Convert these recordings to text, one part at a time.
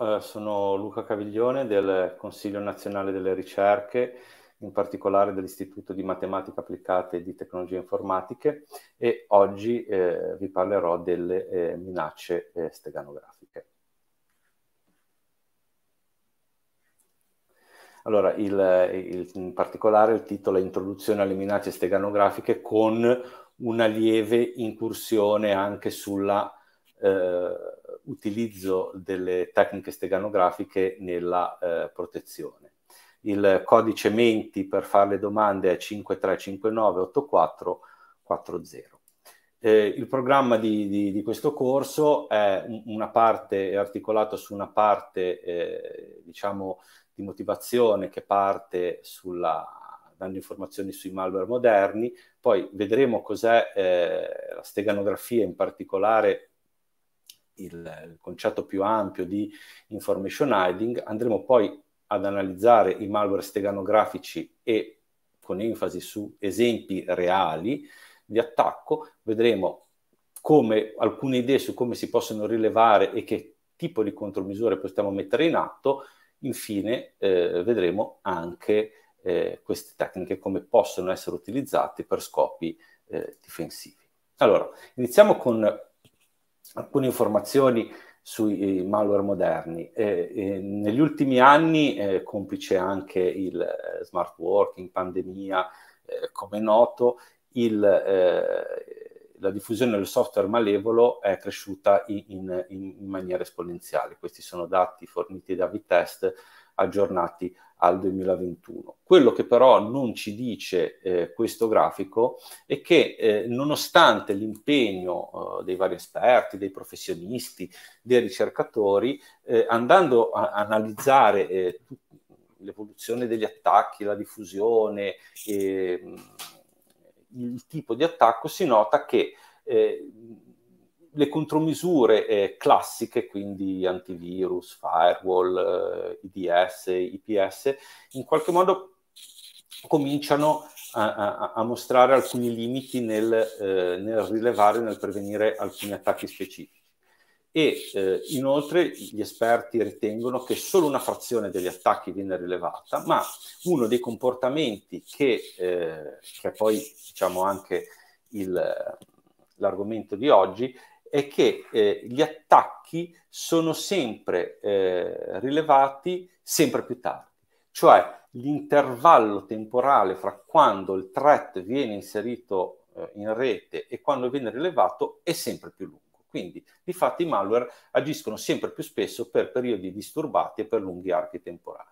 Eh, sono Luca Caviglione del Consiglio nazionale delle ricerche, in particolare dell'Istituto di Matematica Applicate e di Tecnologie Informatiche e oggi eh, vi parlerò delle eh, minacce eh, steganografiche. Allora, il, il, in particolare il titolo è Introduzione alle minacce steganografiche con una lieve incursione anche sulla... Eh, utilizzo delle tecniche steganografiche nella eh, protezione. Il codice Menti per fare le domande è 53598440. Eh, il programma di, di, di, questo corso è, parte, è articolato su una parte, eh, diciamo, di motivazione che parte sulla, dando informazioni sui malware moderni, poi vedremo cos'è eh, la steganografia in particolare il, il concetto più ampio di information hiding, andremo poi ad analizzare i malware steganografici e con enfasi su esempi reali di attacco, vedremo come alcune idee su come si possono rilevare e che tipo di contromisure possiamo mettere in atto. Infine eh, vedremo anche eh, queste tecniche come possono essere utilizzate per scopi eh, difensivi. Allora, iniziamo con alcune informazioni sui eh, malware moderni. Eh, eh, negli ultimi anni, eh, complice anche il eh, smart working, pandemia, eh, come è noto, il, la diffusione del software malevolo è cresciuta in, in, in, maniera esponenziale. Questi sono dati forniti da Vitest aggiornati al 2021. Quello che però non ci dice eh, questo grafico è che eh, nonostante l'impegno eh, dei vari esperti, dei professionisti, dei ricercatori, eh, andando a analizzare eh, l'evoluzione degli attacchi, la diffusione, ehm, il tipo di attacco, si nota che eh, le contromisure eh, classiche, quindi antivirus, firewall, eh, IDS, IPS, in qualche modo cominciano a, a, a mostrare alcuni limiti nel, eh, nel, rilevare, nel prevenire alcuni attacchi specifici. E eh, inoltre gli esperti ritengono che solo una frazione degli attacchi viene rilevata, ma uno dei comportamenti che, eh, che poi diciamo anche il l'argomento di oggi è che eh, gli attacchi sono sempre eh, rilevati sempre più tardi, cioè l'intervallo temporale fra quando il threat viene inserito eh, in rete e quando viene rilevato è sempre più lungo. Quindi di fatto i malware agiscono sempre più spesso per periodi disturbati e per lunghi archi temporali.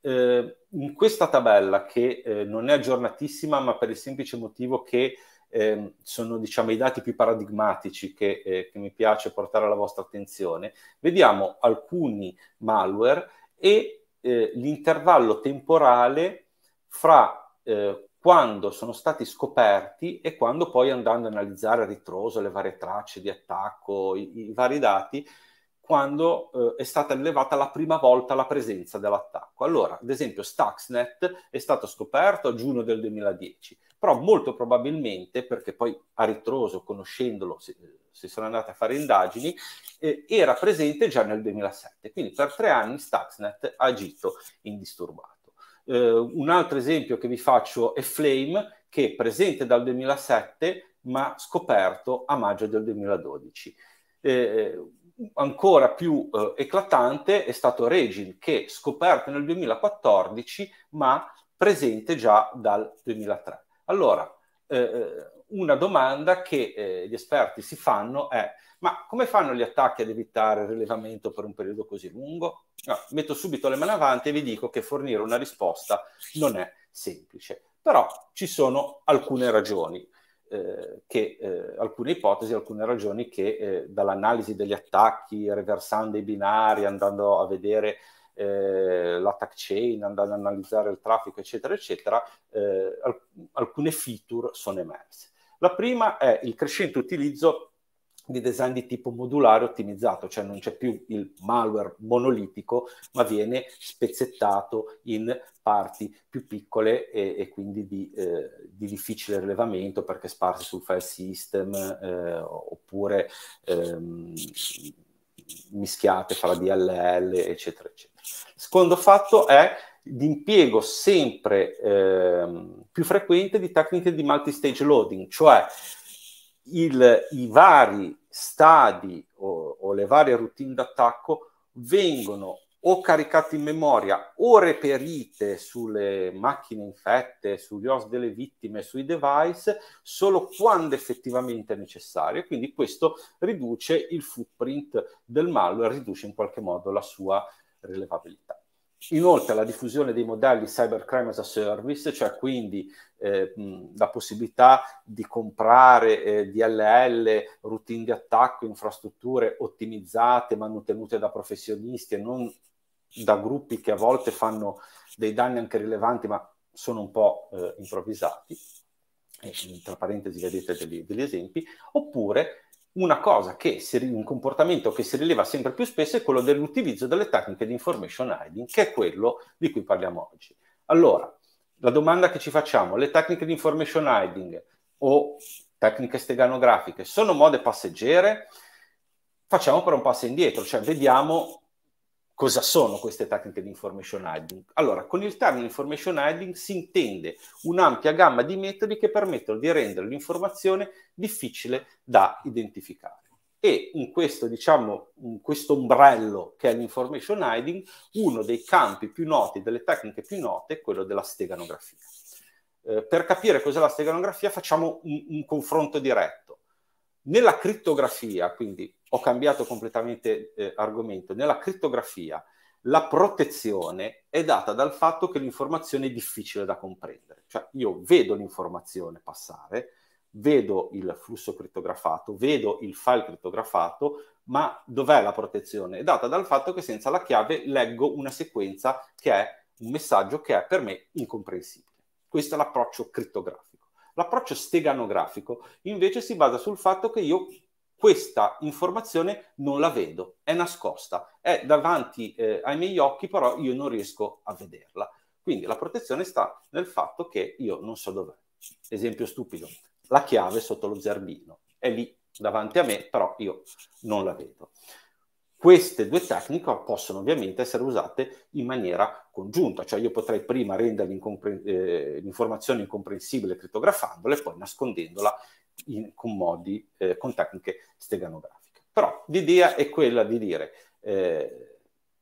Eh, in questa tabella, che eh, non è aggiornatissima, ma per il semplice motivo che eh, sono diciamo, i dati più paradigmatici che, eh, che mi piace portare alla vostra attenzione, vediamo alcuni malware e eh, l'intervallo temporale fra eh, quando sono stati scoperti e quando poi andando ad analizzare a ritroso le varie tracce di attacco, i, i vari dati, quando eh, è stata rilevata la prima volta la presenza dell'attacco. Allora, ad esempio, Stuxnet è stato scoperto a giugno del 2010, però molto probabilmente, perché poi a ritroso, conoscendolo, si, si sono andate a fare indagini, eh, era presente già nel 2007, quindi per tre anni Stuxnet ha agito indisturbato. Eh, un altro esempio che vi faccio è Flame, che è presente dal 2007, ma scoperto a maggio del 2012. Eh, ancora più eh, eclatante è stato Regin, che è scoperto nel 2014, ma presente già dal 2003. Allora, eh, eh, una domanda che eh, gli esperti si fanno è ma come fanno gli attacchi ad evitare il rilevamento per un periodo così lungo? No, metto subito le mani avanti e vi dico che fornire una risposta non è semplice, però ci sono alcune ragioni. Eh, che, eh, alcune ipotesi, alcune ragioni che eh, dall'analisi degli attacchi, reversando i binari, andando a vedere eh, l'attack chain, andare ad analizzare il traffico, eccetera, eccetera, eh, alcune feature sono emerse. La prima è il crescente utilizzo di design di tipo modulare ottimizzato, cioè non c'è più il malware monolitico, ma viene spezzettato in parti più piccole e, e quindi di, eh, di, difficile rilevamento perché sparse sul file system eh, oppure ehm, mischiate fra DLL, eccetera, eccetera. Secondo fatto è l'impiego sempre eh, più frequente di tecniche di multi-stage loading, cioè il, i vari stadi o, o le varie routine d'attacco vengono o caricate in memoria o reperite sulle macchine infette, sugli host delle vittime, sui device, solo quando effettivamente è necessario. Quindi questo riduce il footprint del malware, riduce in qualche modo la sua rilevabilità. Inoltre la diffusione dei modelli cybercrime as a service, cioè quindi eh, la possibilità di comprare eh, DLL, routine di attacco, infrastrutture ottimizzate, mantenute da professionisti e non da gruppi che a volte fanno dei danni anche rilevanti, ma sono un po' eh, improvvisati. E, tra parentesi vedete degli, degli esempi, oppure una cosa che si, un comportamento che si rileva sempre più spesso è quello dell'utilizzo delle tecniche di information hiding, che è quello di cui parliamo oggi. Allora, la domanda che ci facciamo, le tecniche di information hiding o tecniche steganografiche sono mode passeggere? Facciamo però un passo indietro, cioè vediamo cosa sono queste tecniche di information hiding? Allora, con il termine information hiding si intende un'ampia gamma di metodi che permettono di rendere l'informazione difficile da identificare. E in questo, diciamo, in questo ombrello che è l'information hiding, uno dei campi più noti, delle tecniche più note, è quello della steganografia. Eh, per capire cos'è la steganografia facciamo un, un confronto diretto. Nella criptografia, quindi ho cambiato completamente eh, argomento, nella crittografia la protezione è data dal fatto che l'informazione è difficile da comprendere. Cioè io vedo l'informazione passare, vedo il flusso crittografato, vedo il file crittografato, ma dov'è la protezione? È data dal fatto che senza la chiave leggo una sequenza che è un messaggio che è per me incomprensibile. Questo è l'approccio crittografico. L'approccio steganografico invece si basa sul fatto che io questa informazione non la vedo, è nascosta, è davanti eh, ai miei occhi, però io non riesco a vederla. Quindi la protezione sta nel fatto che io non so dov'è. Esempio stupido, la chiave sotto lo zerbino è lì davanti a me, però io non la vedo. Queste due tecniche possono ovviamente essere usate in maniera congiunta, cioè io potrei prima rendere eh, l'informazione incomprensibile crittografandole e poi nascondendola in, con modi, eh, con tecniche steganografiche. Però l'idea è quella di dire eh,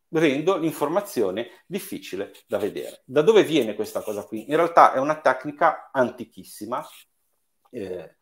rendo l'informazione difficile da vedere. Da dove viene questa cosa qui? In realtà è una tecnica antichissima, eh,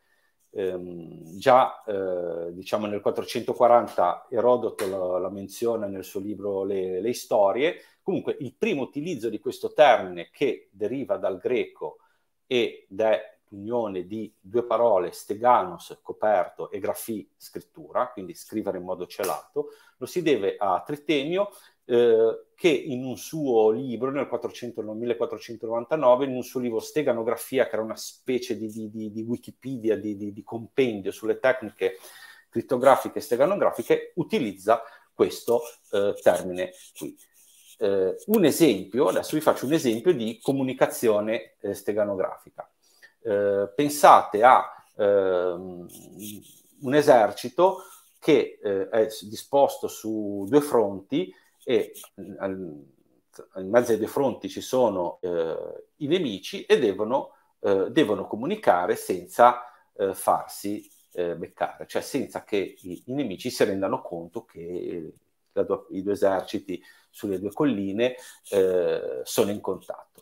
ehm, già eh, diciamo nel 440 Erodoto la, la, menziona nel suo libro le, le Storie, comunque il primo utilizzo di questo termine che deriva dal greco ed è l'unione di due parole, steganos coperto e grafì scrittura, quindi scrivere in modo celato, lo si deve a Tritemio eh, che in un suo libro, nel 400, 1499, in un suo libro Steganografia, che era una specie di, di, di Wikipedia, di, di, compendio sulle tecniche crittografiche e steganografiche, utilizza questo eh, termine qui. Eh, un esempio, adesso vi faccio un esempio di comunicazione eh, steganografica. Eh, pensate a ehm, un esercito che eh, è disposto su due fronti e eh, al, in mezzo ai due fronti ci sono i nemici e devono, devono comunicare senza farsi beccare, cioè senza che i, i, nemici si rendano conto che do, i due eserciti sulle due colline eh, sono in contatto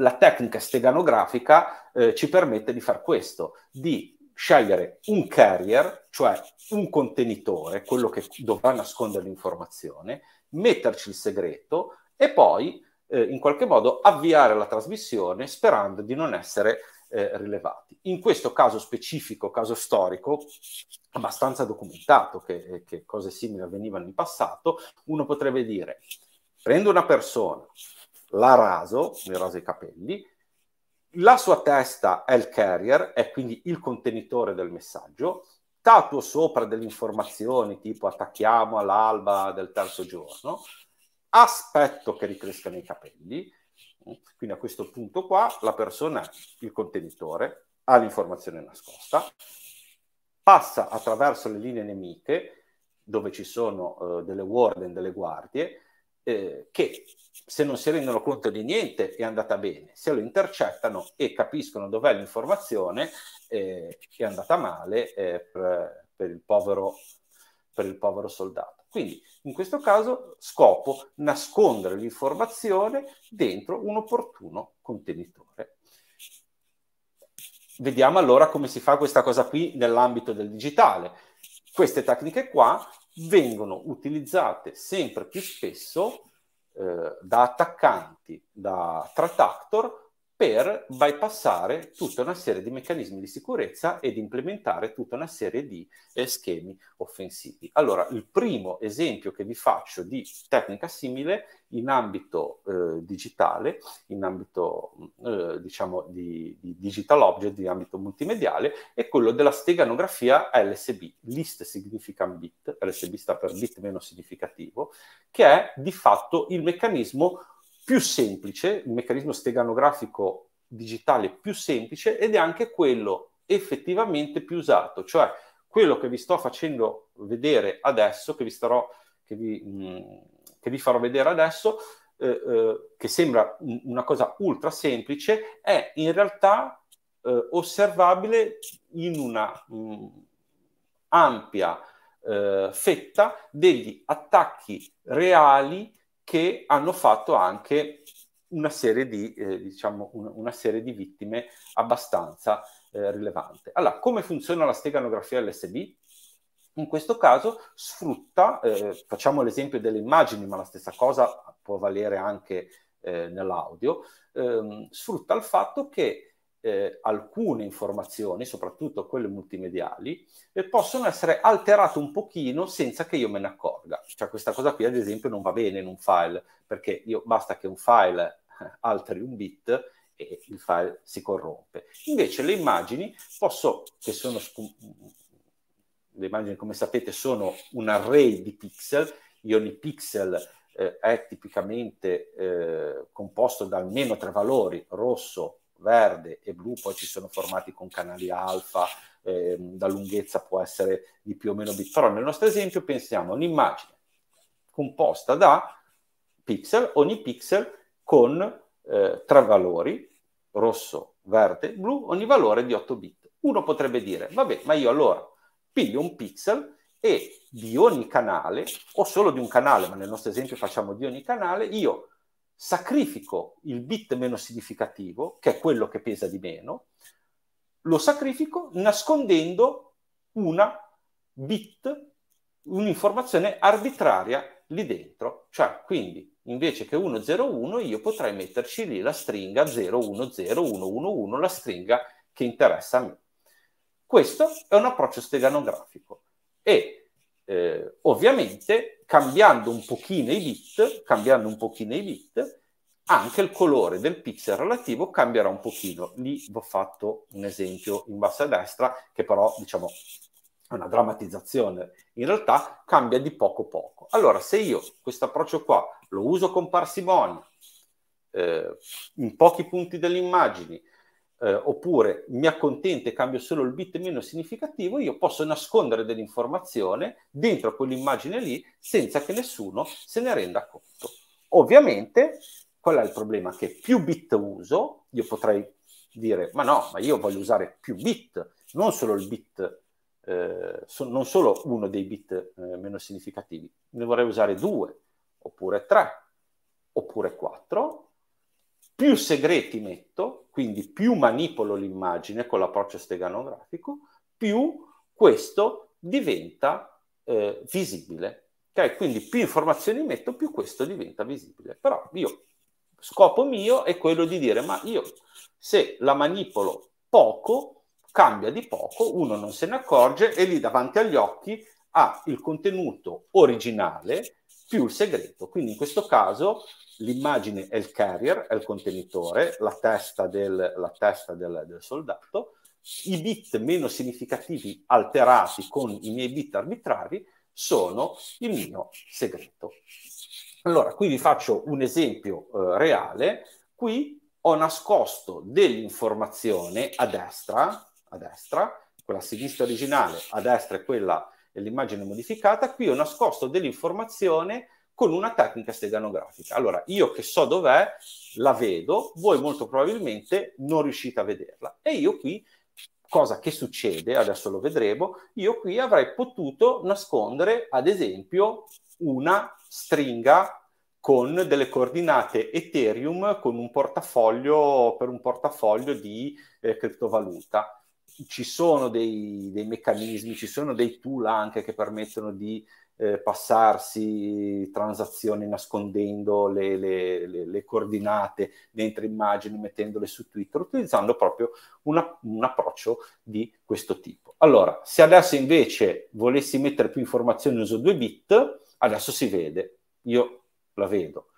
la tecnica steganografica eh, ci permette di fare questo, di scegliere un carrier, cioè un contenitore, quello che dovrà nascondere l'informazione, metterci il segreto e poi eh, in qualche modo avviare la trasmissione sperando di non essere eh, rilevati. In questo caso specifico, caso storico, abbastanza documentato che, che cose simili avvenivano in passato, uno potrebbe dire prendo una persona, l'ha raso, mi raso i capelli, la sua testa è il carrier, è quindi il contenitore del messaggio, tatuo sopra delle informazioni tipo attacchiamo all'alba del terzo giorno, aspetto che ricrescano i capelli, quindi a questo punto qua la persona è il contenitore, ha l'informazione nascosta, passa attraverso le linee nemiche dove ci sono eh, delle warden, delle guardie, eh, che se non si rendono conto di niente è andata bene, se lo intercettano e capiscono dov'è l'informazione eh, è andata male eh, per, per, il povero, per il povero soldato. Quindi in questo caso scopo nascondere l'informazione dentro un opportuno contenitore. Vediamo allora come si fa questa cosa qui nell'ambito del digitale. Queste tecniche qua vengono utilizzate sempre più spesso eh, da attaccanti, da tractor per bypassare tutta una serie di meccanismi di sicurezza ed implementare tutta una serie di eh, schemi offensivi. Allora, il primo esempio che vi faccio di tecnica simile in ambito eh, digitale, in ambito mm, eh, diciamo di, di, digital object, di ambito multimediale, è quello della steganografia LSB, list significant bit, LSB sta per bit meno significativo, che è di fatto il meccanismo più semplice, il meccanismo steganografico digitale più semplice ed è anche quello effettivamente più usato, cioè quello che vi sto facendo vedere adesso, che vi, starò, che vi, mh, mm, che vi farò vedere adesso, eh, eh, che sembra una cosa ultra semplice, è in realtà eh, osservabile in una mh, mm, ampia eh, fetta degli attacchi reali che hanno fatto anche una serie di, eh, diciamo, un, una serie di vittime abbastanza eh, rilevante. Allora, come funziona la steganografia LSB? In questo caso sfrutta, eh, facciamo l'esempio delle immagini, ma la stessa cosa può valere anche eh, nell'audio, ehm, sfrutta il fatto che eh, alcune informazioni, soprattutto quelle multimediali, eh, possono essere alterate un pochino senza che io me ne accorga. Cioè questa cosa qui ad esempio non va bene in un file, perché io, basta che un file eh, alteri un bit e il file si corrompe. Invece le immagini posso, che sono, le immagini come sapete sono un array di pixel, e ogni pixel eh, è tipicamente eh, composto da almeno tre valori, rosso, verde e blu, poi ci sono formati con canali alfa, eh, la lunghezza può essere di più o meno bit, però nel nostro esempio pensiamo a un'immagine composta da pixel, ogni pixel con eh, tre valori, rosso, verde, blu, ogni valore di 8 bit. Uno potrebbe dire, vabbè, ma io allora piglio un pixel e di ogni canale, o solo di un canale, ma nel nostro esempio facciamo di ogni canale, io sacrifico il bit meno significativo, che è quello che pesa di meno, lo sacrifico nascondendo una bit, un'informazione arbitraria lì dentro. Cioè, quindi, invece che 101, io potrei metterci lì la stringa 010111, la stringa che interessa a me. Questo è un approccio steganografico e eh, ovviamente cambiando un pochino i bit, cambiando un pochino i bit, anche il colore del pixel relativo cambierà un pochino. Lì vi ho fatto un esempio in basso a destra, che però diciamo è una drammatizzazione, in realtà cambia di poco poco. Allora, se io questo approccio qua lo uso con parsimonia, eh, in pochi punti delle immagini, eh, oppure mi accontento e cambio solo il bit meno significativo, io posso nascondere dell'informazione dentro quell'immagine lì senza che nessuno se ne renda conto. Ovviamente, qual è il problema? Che più bit uso, io potrei dire, ma no, ma io voglio usare più bit, non solo il bit eh, non solo uno dei bit eh, meno significativi, ne vorrei usare due, oppure tre, oppure quattro, più segreti metto, quindi più manipolo l'immagine con l'approccio steganografico, più questo diventa eh, visibile. Okay? Quindi più informazioni metto, più questo diventa visibile. Però io, scopo mio è quello di dire, ma io se la manipolo poco, cambia di poco, uno non se ne accorge e lì davanti agli occhi ha il contenuto originale più il segreto. Quindi in questo caso l'immagine è il carrier, è il contenitore, la testa del, la testa del, del soldato, i bit meno significativi alterati con i miei bit arbitrari sono il mio segreto. Allora, qui vi faccio un esempio eh, reale. Qui ho nascosto dell'informazione a destra, a destra, quella a sinistra originale, a destra è quella l'immagine modificata, qui ho nascosto dell'informazione con una tecnica steganografica. Allora, io che so dov'è, la vedo, voi molto probabilmente non riuscite a vederla. E io qui, cosa che succede, adesso lo vedremo, io qui avrei potuto nascondere, ad esempio, una stringa con delle coordinate Ethereum con un portafoglio per un portafoglio di eh, criptovaluta ci sono dei, dei, meccanismi, ci sono dei tool anche che permettono di eh, passarsi transazioni nascondendo le, le, le, le, coordinate dentro immagini, mettendole su Twitter, utilizzando proprio una, un approccio di questo tipo. Allora, se adesso invece volessi mettere più informazioni uso 2 bit, adesso si vede, io la vedo.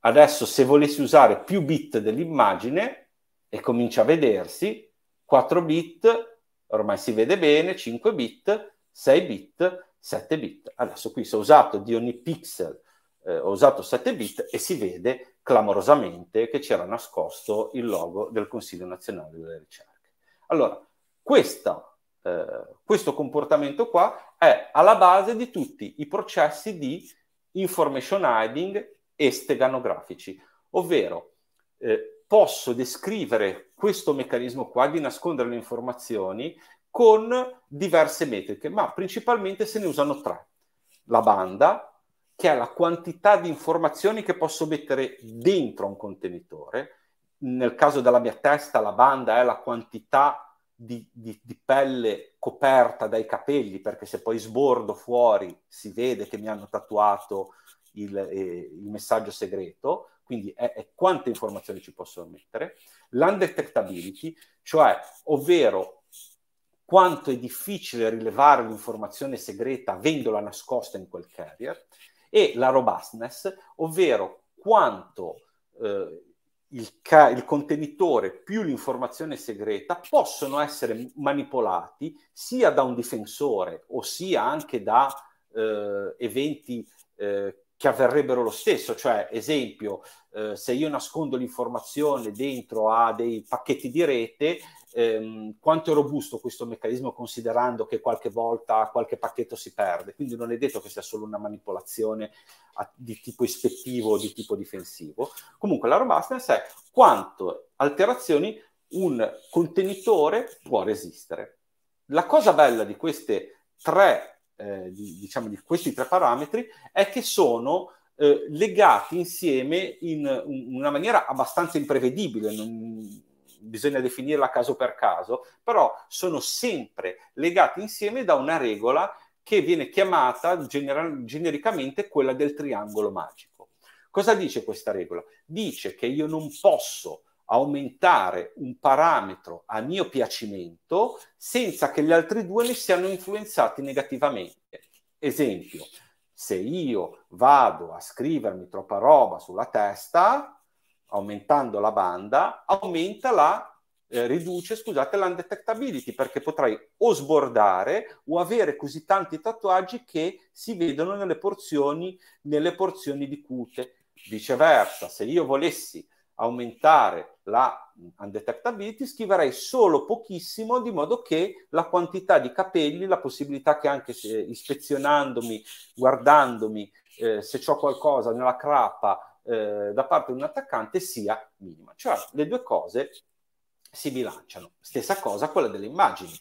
Adesso se volessi usare più bit dell'immagine e comincia a vedersi, 4 bit, ormai si vede bene, 5 bit, 6 bit, 7 bit. Adesso qui se ho usato di ogni pixel, eh, ho usato 7 bit e si vede clamorosamente che c'era nascosto il logo del Consiglio Nazionale delle Ricerche. Allora, questa, eh, questo comportamento qua è alla base di tutti i processi di information hiding e steganografici, ovvero eh, posso descrivere questo meccanismo qua di nascondere le informazioni con diverse metriche, ma principalmente se ne usano tre. La banda, che è la quantità di informazioni che posso mettere dentro un contenitore. Nel caso della mia testa, la banda è la quantità di, di, di pelle coperta dai capelli, perché se poi sbordo fuori si vede che mi hanno tatuato il, eh, il messaggio segreto quindi è, è, quante informazioni ci possono mettere, l'undetectability, cioè ovvero quanto è difficile rilevare un'informazione segreta avendola nascosta in quel carrier, e la robustness, ovvero quanto eh, il, ca- il, contenitore più l'informazione segreta possono essere manipolati sia da un difensore ossia anche da eh, eventi eh, che avverrebbero lo stesso, cioè esempio, eh, se io nascondo l'informazione dentro a dei pacchetti di rete, ehm, quanto è robusto questo meccanismo considerando che qualche volta qualche pacchetto si perde, quindi non è detto che sia solo una manipolazione a, di tipo ispettivo o di tipo difensivo. Comunque la robustness è quanto alterazioni un contenitore può resistere. La cosa bella di queste tre eh, di, diciamo di questi tre parametri è che sono eh, legati insieme in, una maniera abbastanza imprevedibile, non, bisogna definirla caso per caso, però sono sempre legati insieme da una regola che viene chiamata gener- genericamente quella del triangolo magico. Cosa dice questa regola? Dice che io non posso aumentare un parametro a mio piacimento senza che gli altri due ne siano influenzati negativamente. Esempio, se io vado a scrivermi troppa roba sulla testa, aumentando la banda, aumenta la eh, riduce, scusate, l'undettectability perché potrei o sbordare o avere così tanti tatuaggi che si vedono nelle porzioni, nelle porzioni di cute. Viceversa, se io volessi aumentare la undetectability, scriverei solo pochissimo di modo che la quantità di capelli, la possibilità che anche ispezionandomi, guardandomi, eh, se ho qualcosa nella crappa eh, da parte di un attaccante sia minima. Cioè le due cose si bilanciano. Stessa cosa quella delle immagini.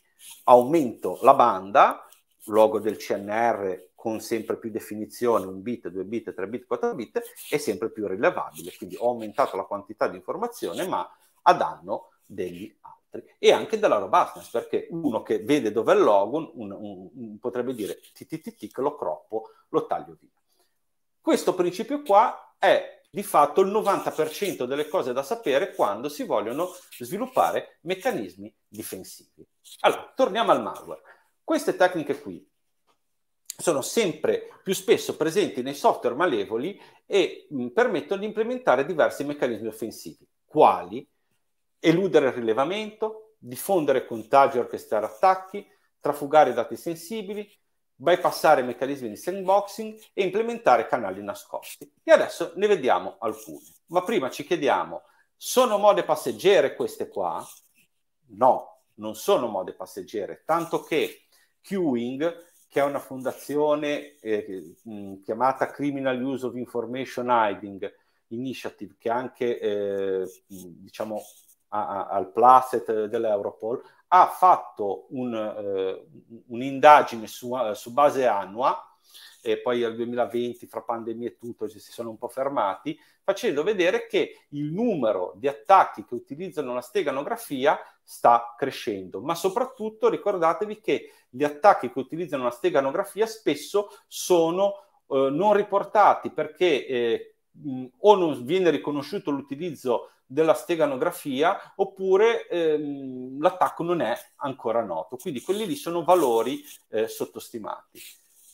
Aumento la banda, logo del CNR con sempre più definizione, un bit, due bit, tre bit, quattro bit, è sempre più rilevabile. Quindi ho aumentato la quantità di informazione, ma a danno degli altri. E anche della robustness, perché uno che vede dove è il logo un, un, un, potrebbe dire TTTT che lo croppo, lo taglio via. Questo principio qua è di fatto il 90% delle cose da sapere quando si vogliono sviluppare meccanismi difensivi. Allora, torniamo al malware. Queste tecniche qui sono sempre più spesso presenti nei software malevoli e mh, permettono di implementare diversi meccanismi offensivi, quali eludere il rilevamento, diffondere contagio e orchestrare attacchi, trafugare dati sensibili, bypassare meccanismi di sandboxing e implementare canali nascosti. E adesso ne vediamo alcuni. Ma prima ci chiediamo, sono mode passeggere queste qua? No, non sono mode passeggere, tanto che queuing che è una fondazione eh, mm, chiamata Criminal Use of Information Hiding Initiative, che anche eh, mm, diciamo, a, a, al Placet dell'Europol, ha fatto un, eh, un'indagine su, eh, su, base annua, e poi al 2020, fra pandemia e tutto, si sono un po' fermati, facendo vedere che il numero di attacchi che utilizzano la steganografia sta crescendo, ma soprattutto ricordatevi che gli attacchi che utilizzano la steganografia spesso sono eh, non riportati perché eh, mh, o non viene riconosciuto l'utilizzo della steganografia oppure ehm, l'attacco non è ancora noto. Quindi quelli lì sono valori eh, sottostimati.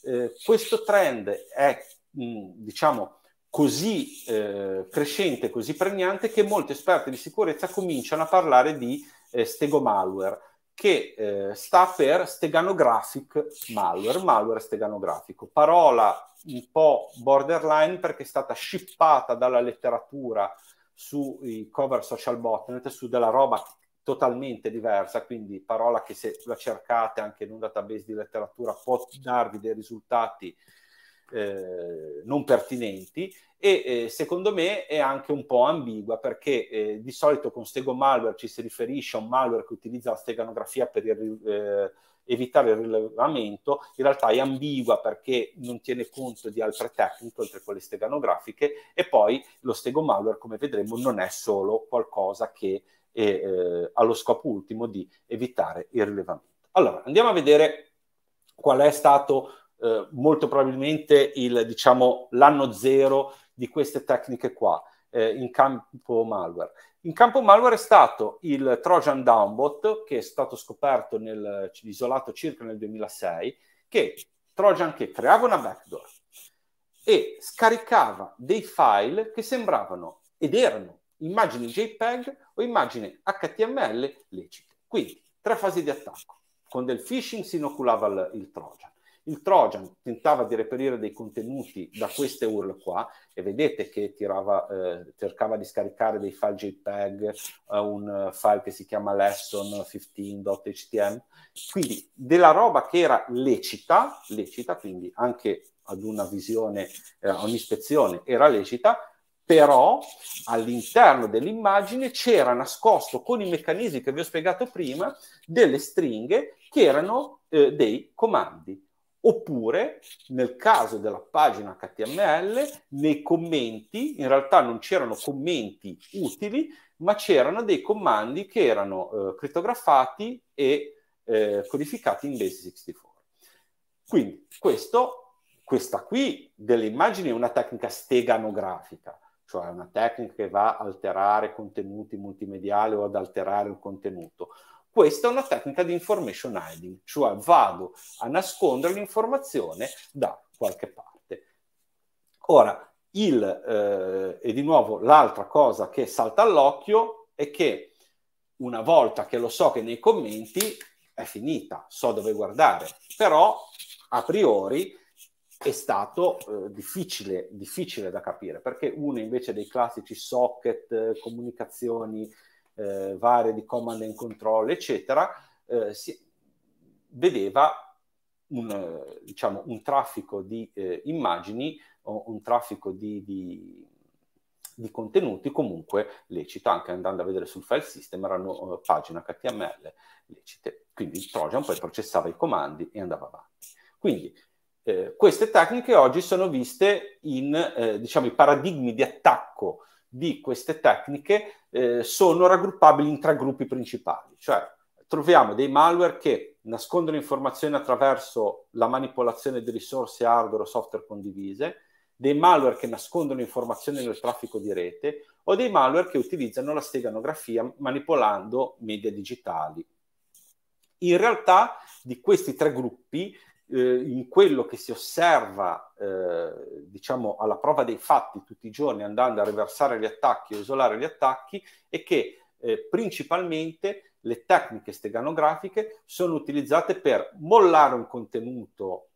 Eh, questo trend è, mh, diciamo, così eh, crescente, così pregnante, che molti esperti di sicurezza cominciano a parlare di eh, Stego Malware, che eh, sta per Steganographic Malware, malware steganografico, parola un po' borderline perché è stata shippata dalla letteratura sui cover social botnet, su della roba totalmente diversa, quindi parola che se la cercate anche in un database di letteratura può darvi dei risultati eh, non pertinenti e eh, secondo me è anche un po' ambigua perché eh, di solito con stego malware ci si riferisce a un malware che utilizza la steganografia per il, eh, evitare il rilevamento, in realtà è ambigua perché non tiene conto di altre tecniche oltre quelle steganografiche e poi lo stego malware come vedremo non è solo qualcosa che ha eh, lo scopo ultimo di evitare il rilevamento. Allora andiamo a vedere qual è stato eh, molto probabilmente il, diciamo, l'anno zero di queste tecniche qua eh, in campo malware. In campo malware è stato il Trojan Downbot che è stato scoperto nel, isolato circa nel 2006, che Trojan che creava una backdoor e scaricava dei file che sembravano ed erano immagini JPEG o immagini HTML lecite. Quindi tre fasi di attacco. Con del phishing si inoculava il, il Trojan. Il Trojan tentava di reperire dei contenuti da queste URL qua e vedete che tirava, eh, cercava di scaricare dei file JPEG, eh, un file che si chiama lesson15.htm, quindi della roba che era lecita, lecita quindi anche ad una visione, eh, a un'ispezione era lecita, però all'interno dell'immagine c'era nascosto con i meccanismi che vi ho spiegato prima delle stringhe che erano eh, dei comandi. Oppure, nel caso della pagina HTML, nei commenti, in realtà non c'erano commenti utili, ma c'erano dei comandi che erano eh, crittografati e eh, codificati in Base64. Quindi, questo, questa qui delle immagini è una tecnica steganografica, cioè una tecnica che va a alterare contenuti multimediali o ad alterare un contenuto questa è una tecnica di information hiding, cioè vado a nascondere l'informazione da qualche parte. Ora, il, eh, e di nuovo l'altra cosa che salta all'occhio è che una volta che lo so che nei commenti è finita, so dove guardare, però a priori è stato eh, difficile, difficile da capire perché uno invece dei classici socket, eh, comunicazioni, eh, varie di command and control, eccetera, eh, si vedeva un, eh, diciamo, un traffico di eh, immagini o un traffico di, di, di, contenuti comunque lecito, anche andando a vedere sul file system erano eh, pagine HTML lecite. Quindi il Trojan poi processava i comandi e andava avanti. Quindi eh, queste tecniche oggi sono viste in diciamo, i paradigmi di attacco di queste tecniche eh, sono raggruppabili in tre gruppi principali, cioè troviamo dei malware che nascondono informazioni attraverso la manipolazione di risorse hardware o software condivise, dei malware che nascondono informazioni nel traffico di rete o dei malware che utilizzano la steganografia manipolando media digitali. In realtà di questi tre gruppi eh, in quello che si osserva, eh, diciamo, alla prova dei fatti tutti i giorni, andando a riversare gli attacchi o isolare gli attacchi, è che eh, principalmente le tecniche steganografiche sono utilizzate per mollare un contenuto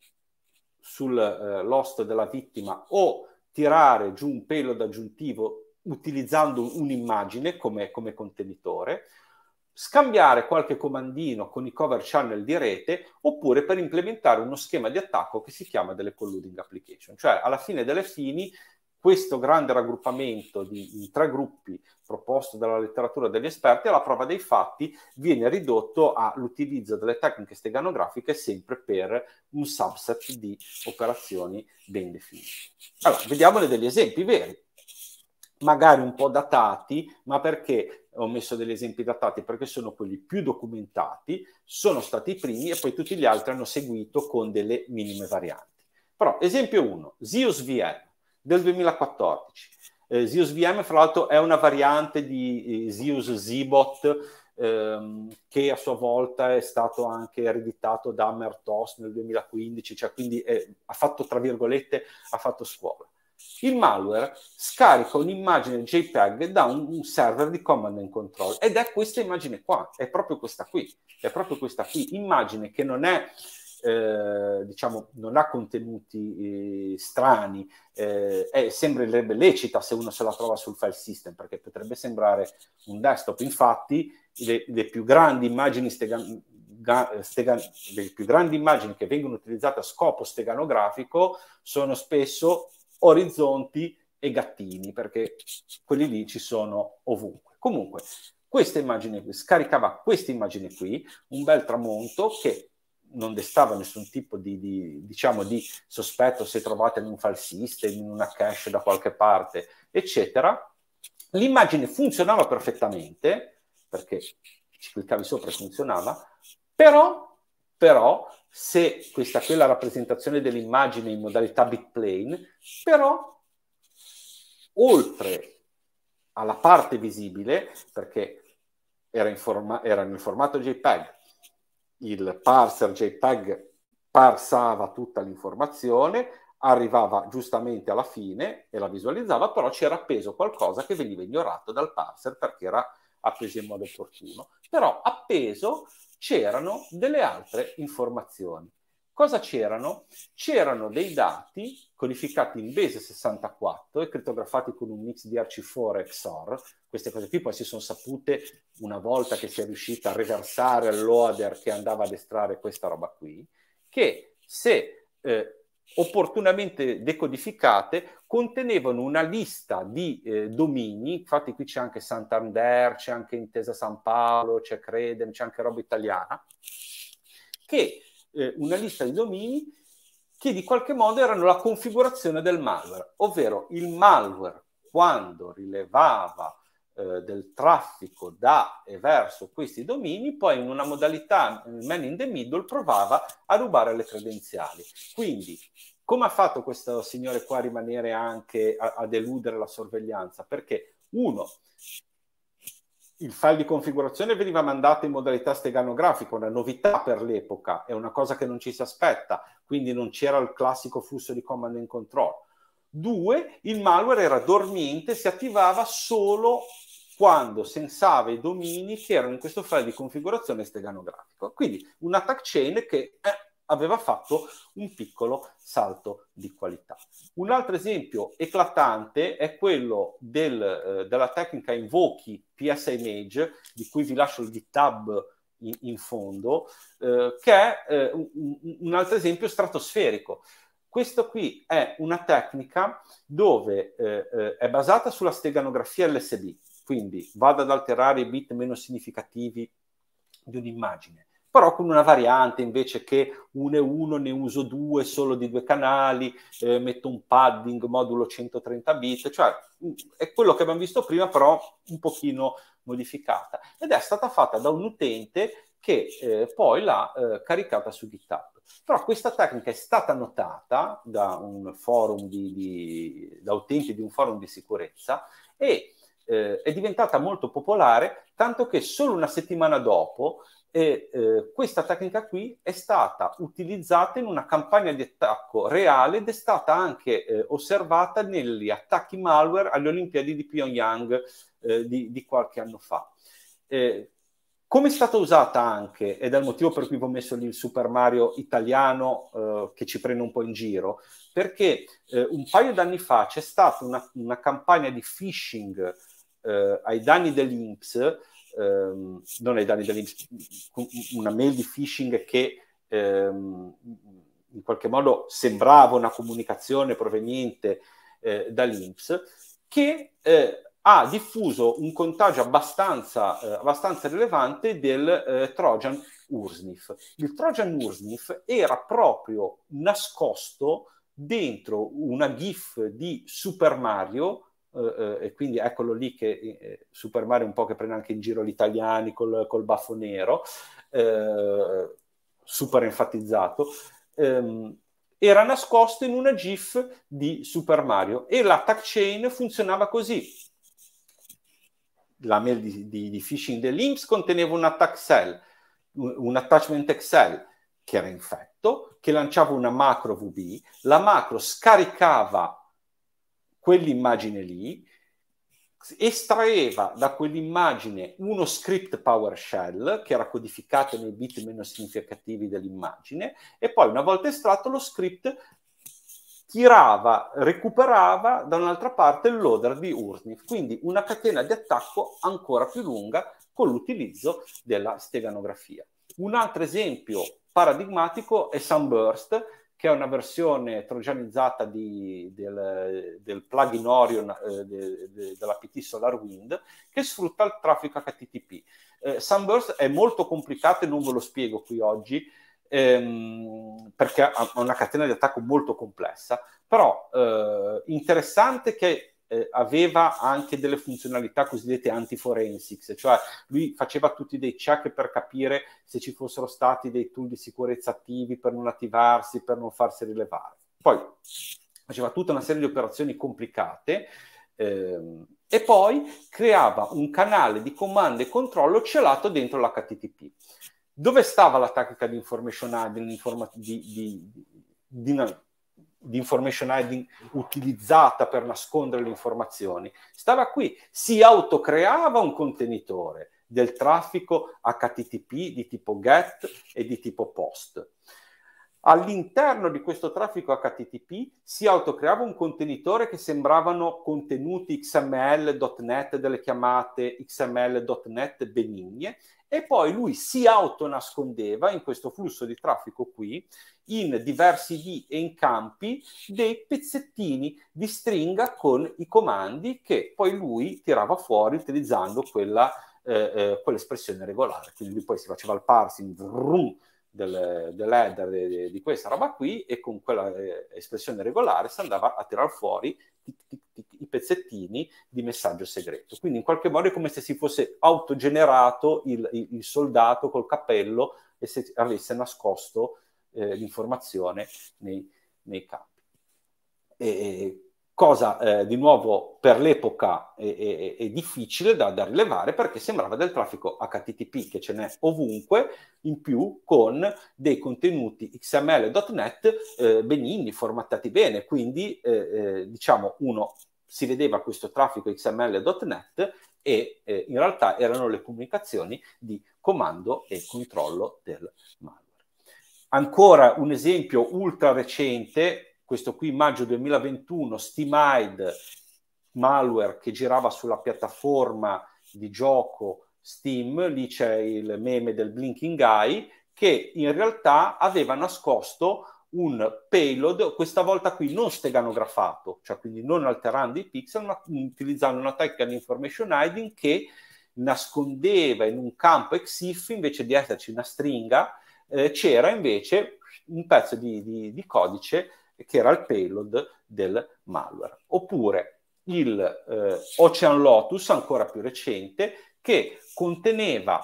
sull'host eh, della vittima o tirare giù un pelo d'aggiuntivo utilizzando un'immagine come, come contenitore, scambiare qualche comandino con i cover channel di rete oppure per implementare uno schema di attacco che si chiama delle colluding application. Cioè alla fine delle fini questo grande raggruppamento di, di tre gruppi proposto dalla letteratura degli esperti alla prova dei fatti viene ridotto all'utilizzo delle tecniche steganografiche sempre per un subset di operazioni ben definite. Allora, vediamone degli esempi veri magari un po' datati, ma perché ho messo degli esempi datati? Perché sono quelli più documentati, sono stati i primi e poi tutti gli altri hanno seguito con delle minime varianti. Però esempio 1, Zios VM del 2014. Eh, Zios VM, fra l'altro, è una variante di eh, Zios Zbot ehm, che a sua volta è stato anche ereditato da Mertos nel 2015, cioè quindi è, eh, ha fatto, tra virgolette, ha fatto scuola il malware scarica un'immagine JPEG da un, un, server di command and control ed è questa immagine qua, è proprio questa qui, è proprio questa qui, immagine che non è, eh, diciamo, non ha contenuti eh, strani, eh, è, sembrerebbe lecita se uno se la trova sul file system perché potrebbe sembrare un desktop, infatti le, le più grandi immagini stegan- Stegan, le più grandi immagini che vengono utilizzate a scopo steganografico sono spesso orizzonti e gattini, perché quelli lì ci sono ovunque. Comunque, questa immagine qui, scaricava questa immagine qui, un bel tramonto che non destava nessun tipo di, di, diciamo, di sospetto se trovate in un file system, in una cache da qualche parte, eccetera. L'immagine funzionava perfettamente, perché ci cliccavi sopra e funzionava, però, però se questa qui è la rappresentazione dell'immagine in modalità bitplane, però oltre alla parte visibile, perché era, in forma- era nel formato JPEG, il parser JPEG parsava tutta l'informazione, arrivava giustamente alla fine e la visualizzava, però c'era appeso qualcosa che veniva ignorato dal parser perché era appeso in modo opportuno. Però appeso c'erano delle altre informazioni. Cosa c'erano? C'erano dei dati codificati in base 64 e crittografati con un mix di ArcI4 e XOR. Queste cose qui poi si sono sapute una volta che si è riuscita a reversare al che andava ad estrarre questa roba qui, che se eh, opportunamente decodificate, contenevano una lista di eh, domini, infatti qui c'è anche Santander, c'è anche Intesa San Paolo, c'è Credem, c'è anche roba italiana, che eh, una lista di domini che di qualche modo erano la configurazione del malware, ovvero il malware quando rilevava eh, del traffico da e verso questi domini, poi in una modalità man in the middle provava a rubare le credenziali. Quindi, come ha fatto questo signore qua a rimanere anche a, a deludere la sorveglianza? Perché uno, il file di configurazione veniva mandato in modalità steganografica, una novità per l'epoca, è una cosa che non ci si aspetta, quindi non c'era il classico flusso di command and control. Due, il malware era dormiente, si attivava solo quando sensava i domini che erano in questo file di configurazione steganografico. Quindi un attack chain che eh, aveva fatto un piccolo salto di qualità. Un altro esempio eclatante è quello del, eh, della tecnica invochi PSA Image, di cui vi lascio il GitHub in, in fondo, eh, che è eh, un, un altro esempio stratosferico. Questa qui è una tecnica dove eh, eh, è basata sulla steganografia LSB, quindi vado ad alterare i bit meno significativi di un'immagine, però con una variante invece che un e uno ne uso due solo di due canali, eh, metto un padding modulo 130 bit, cioè mm, è quello che abbiamo visto prima però un pochino modificata ed è stata fatta da un utente che eh, poi l'ha eh, caricata su GitHub. Però questa tecnica è stata notata da, un forum di, di, da utenti di un forum di sicurezza e eh, è diventata molto popolare, tanto che solo una settimana dopo e, eh, questa tecnica qui è stata utilizzata in una campagna di attacco reale ed è stata anche eh, osservata negli attacchi malware alle Olimpiadi di Pyongyang eh, di, di, qualche anno fa. Eh, come è stata usata anche, ed è il motivo per cui vi ho messo lì il Super Mario italiano eh, che ci prende un po' in giro, perché eh, un paio d'anni fa c'è stata una, una campagna di phishing eh, ai danni dell'Inps, ehm, non ai danni dell'Inps, una mail di phishing che ehm, in qualche modo sembrava una comunicazione proveniente eh, dall'Inps, che eh, ha diffuso un contagio abbastanza, eh, abbastanza rilevante del eh, Trojan Ursnif. Il Trojan Ursnif era proprio nascosto dentro una GIF di Super Mario eh, eh, e quindi eccolo lì che eh, eh, Super Mario un po' che prende anche in giro gli italiani col, col baffo nero, eh, super enfatizzato, ehm, era nascosto in una GIF di Super Mario e l'attack chain funzionava così. La mail di, di, di phishing dell'IMS conteneva un attack cell, un attachment Excel che era infetto, che lanciava una macro VB, la macro scaricava quell'immagine lì, estraeva da quell'immagine uno script PowerShell che era codificato nei bit meno significativi dell'immagine e poi una volta estratto lo script tirava, recuperava da un'altra parte il loader di Urnif, quindi una catena di attacco ancora più lunga con l'utilizzo della steganografia. Un altro esempio paradigmatico è Sunburst, che è una versione trojanizzata di, del, del, plugin Orion eh, de, de, della PT SolarWind che sfrutta il traffico HTTP. Eh, Sunburst è molto complicato e non ve lo spiego qui oggi ehm, perché ha una catena di attacco molto complessa, però eh, interessante che eh, aveva anche delle funzionalità cosiddette anti-forensics, cioè lui faceva tutti dei check per capire se ci fossero stati dei tool di sicurezza attivi per non attivarsi, per non farsi rilevare. Poi faceva tutta una serie di operazioni complicate ehm, e poi creava un canale di comando e controllo celato dentro l'HTTP. Dove stava la tattica di information di, di, di, di di information hiding utilizzata per nascondere le informazioni, stava qui, si autocreava un contenitore del traffico HTTP di tipo GET e di tipo POST. All'interno di questo traffico HTTP si autocreava un contenitore che sembravano contenuti XML.net delle chiamate XML.net benigne e poi lui si autonascondeva in questo flusso di traffico qui, in diversi di e in campi, dei pezzettini di stringa con i comandi che poi lui tirava fuori utilizzando quella, eh, eh, quell'espressione regolare. Quindi lui poi si faceva il parsing, vroom, del, dell'header di, di, questa roba qui e con quella eh, espressione regolare si andava a tirar fuori i pezzettini di messaggio segreto. Quindi in qualche modo è come se si fosse autogenerato il, il, il soldato col cappello e se avesse nascosto eh, l'informazione nei, nei campi. E, cosa eh, di nuovo per l'epoca è, è, è difficile da, da, rilevare perché sembrava del traffico HTTP che ce n'è ovunque, in più con dei contenuti XML.NET eh, benigni, formattati bene, quindi eh, eh, diciamo uno si vedeva questo traffico XML.NET e eh, in realtà erano le comunicazioni di comando e controllo del malware. Ancora un esempio ultra recente, questo qui maggio 2021, Steamide, malware che girava sulla piattaforma di gioco Steam, lì c'è il meme del blinking eye, che in realtà aveva nascosto un payload, questa volta qui non steganografato, cioè quindi non alterando i pixel, ma utilizzando una tecnica di information hiding che nascondeva in un campo EXIF invece di esserci una stringa, eh, c'era invece un pezzo di, di, di codice che era il payload del malware. Oppure il eh, Ocean Lotus, ancora più recente, che conteneva,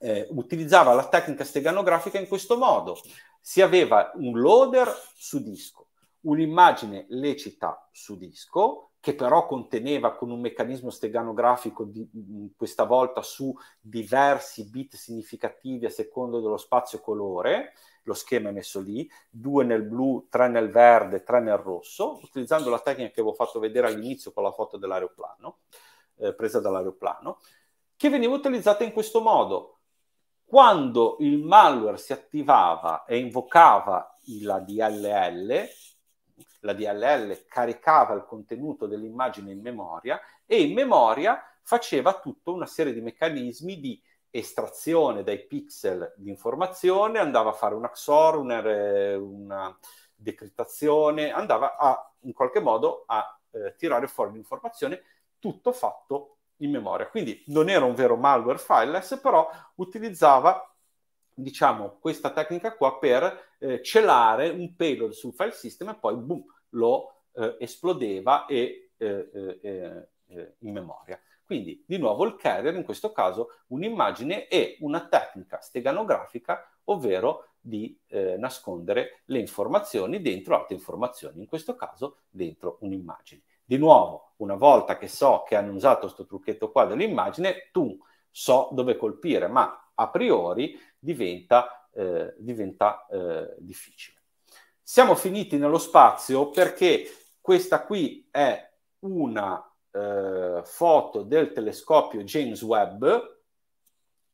eh, utilizzava la tecnica steganografica in questo modo. Si aveva un loader su disco, un'immagine lecita su disco, che però conteneva con un meccanismo steganografico di, mm, questa volta su diversi bit significativi a secondo dello spazio colore, lo schema è messo lì, due nel blu, tre nel verde, tre nel rosso, utilizzando la tecnica che avevo fatto vedere all'inizio con la foto dell'aeroplano, eh, presa dall'aeroplano, che veniva utilizzata in questo modo. Quando il malware si attivava e invocava la DLL, la DLL caricava il contenuto dell'immagine in memoria e in memoria faceva tutta una serie di meccanismi di estrazione dai pixel di informazione, andava a fare un XOR, una, una decrittazione, andava a, in qualche modo a eh, tirare fuori l'informazione, tutto fatto in memoria. Quindi non era un vero malware fileless, però utilizzava diciamo questa tecnica qua per eh, celare un payload sul file system e poi boom, lo eh, esplodeva e, eh, eh, eh, in memoria. Quindi di nuovo il carrier in questo caso un'immagine e una tecnica steganografica, ovvero di eh, nascondere le informazioni dentro altre informazioni, in questo caso dentro un'immagine. Di nuovo, una volta che so che hanno usato questo trucchetto qua dell'immagine, tu so dove colpire, ma a priori diventa, eh, diventa eh, difficile. Siamo finiti nello spazio perché questa qui è una eh, foto del telescopio James Webb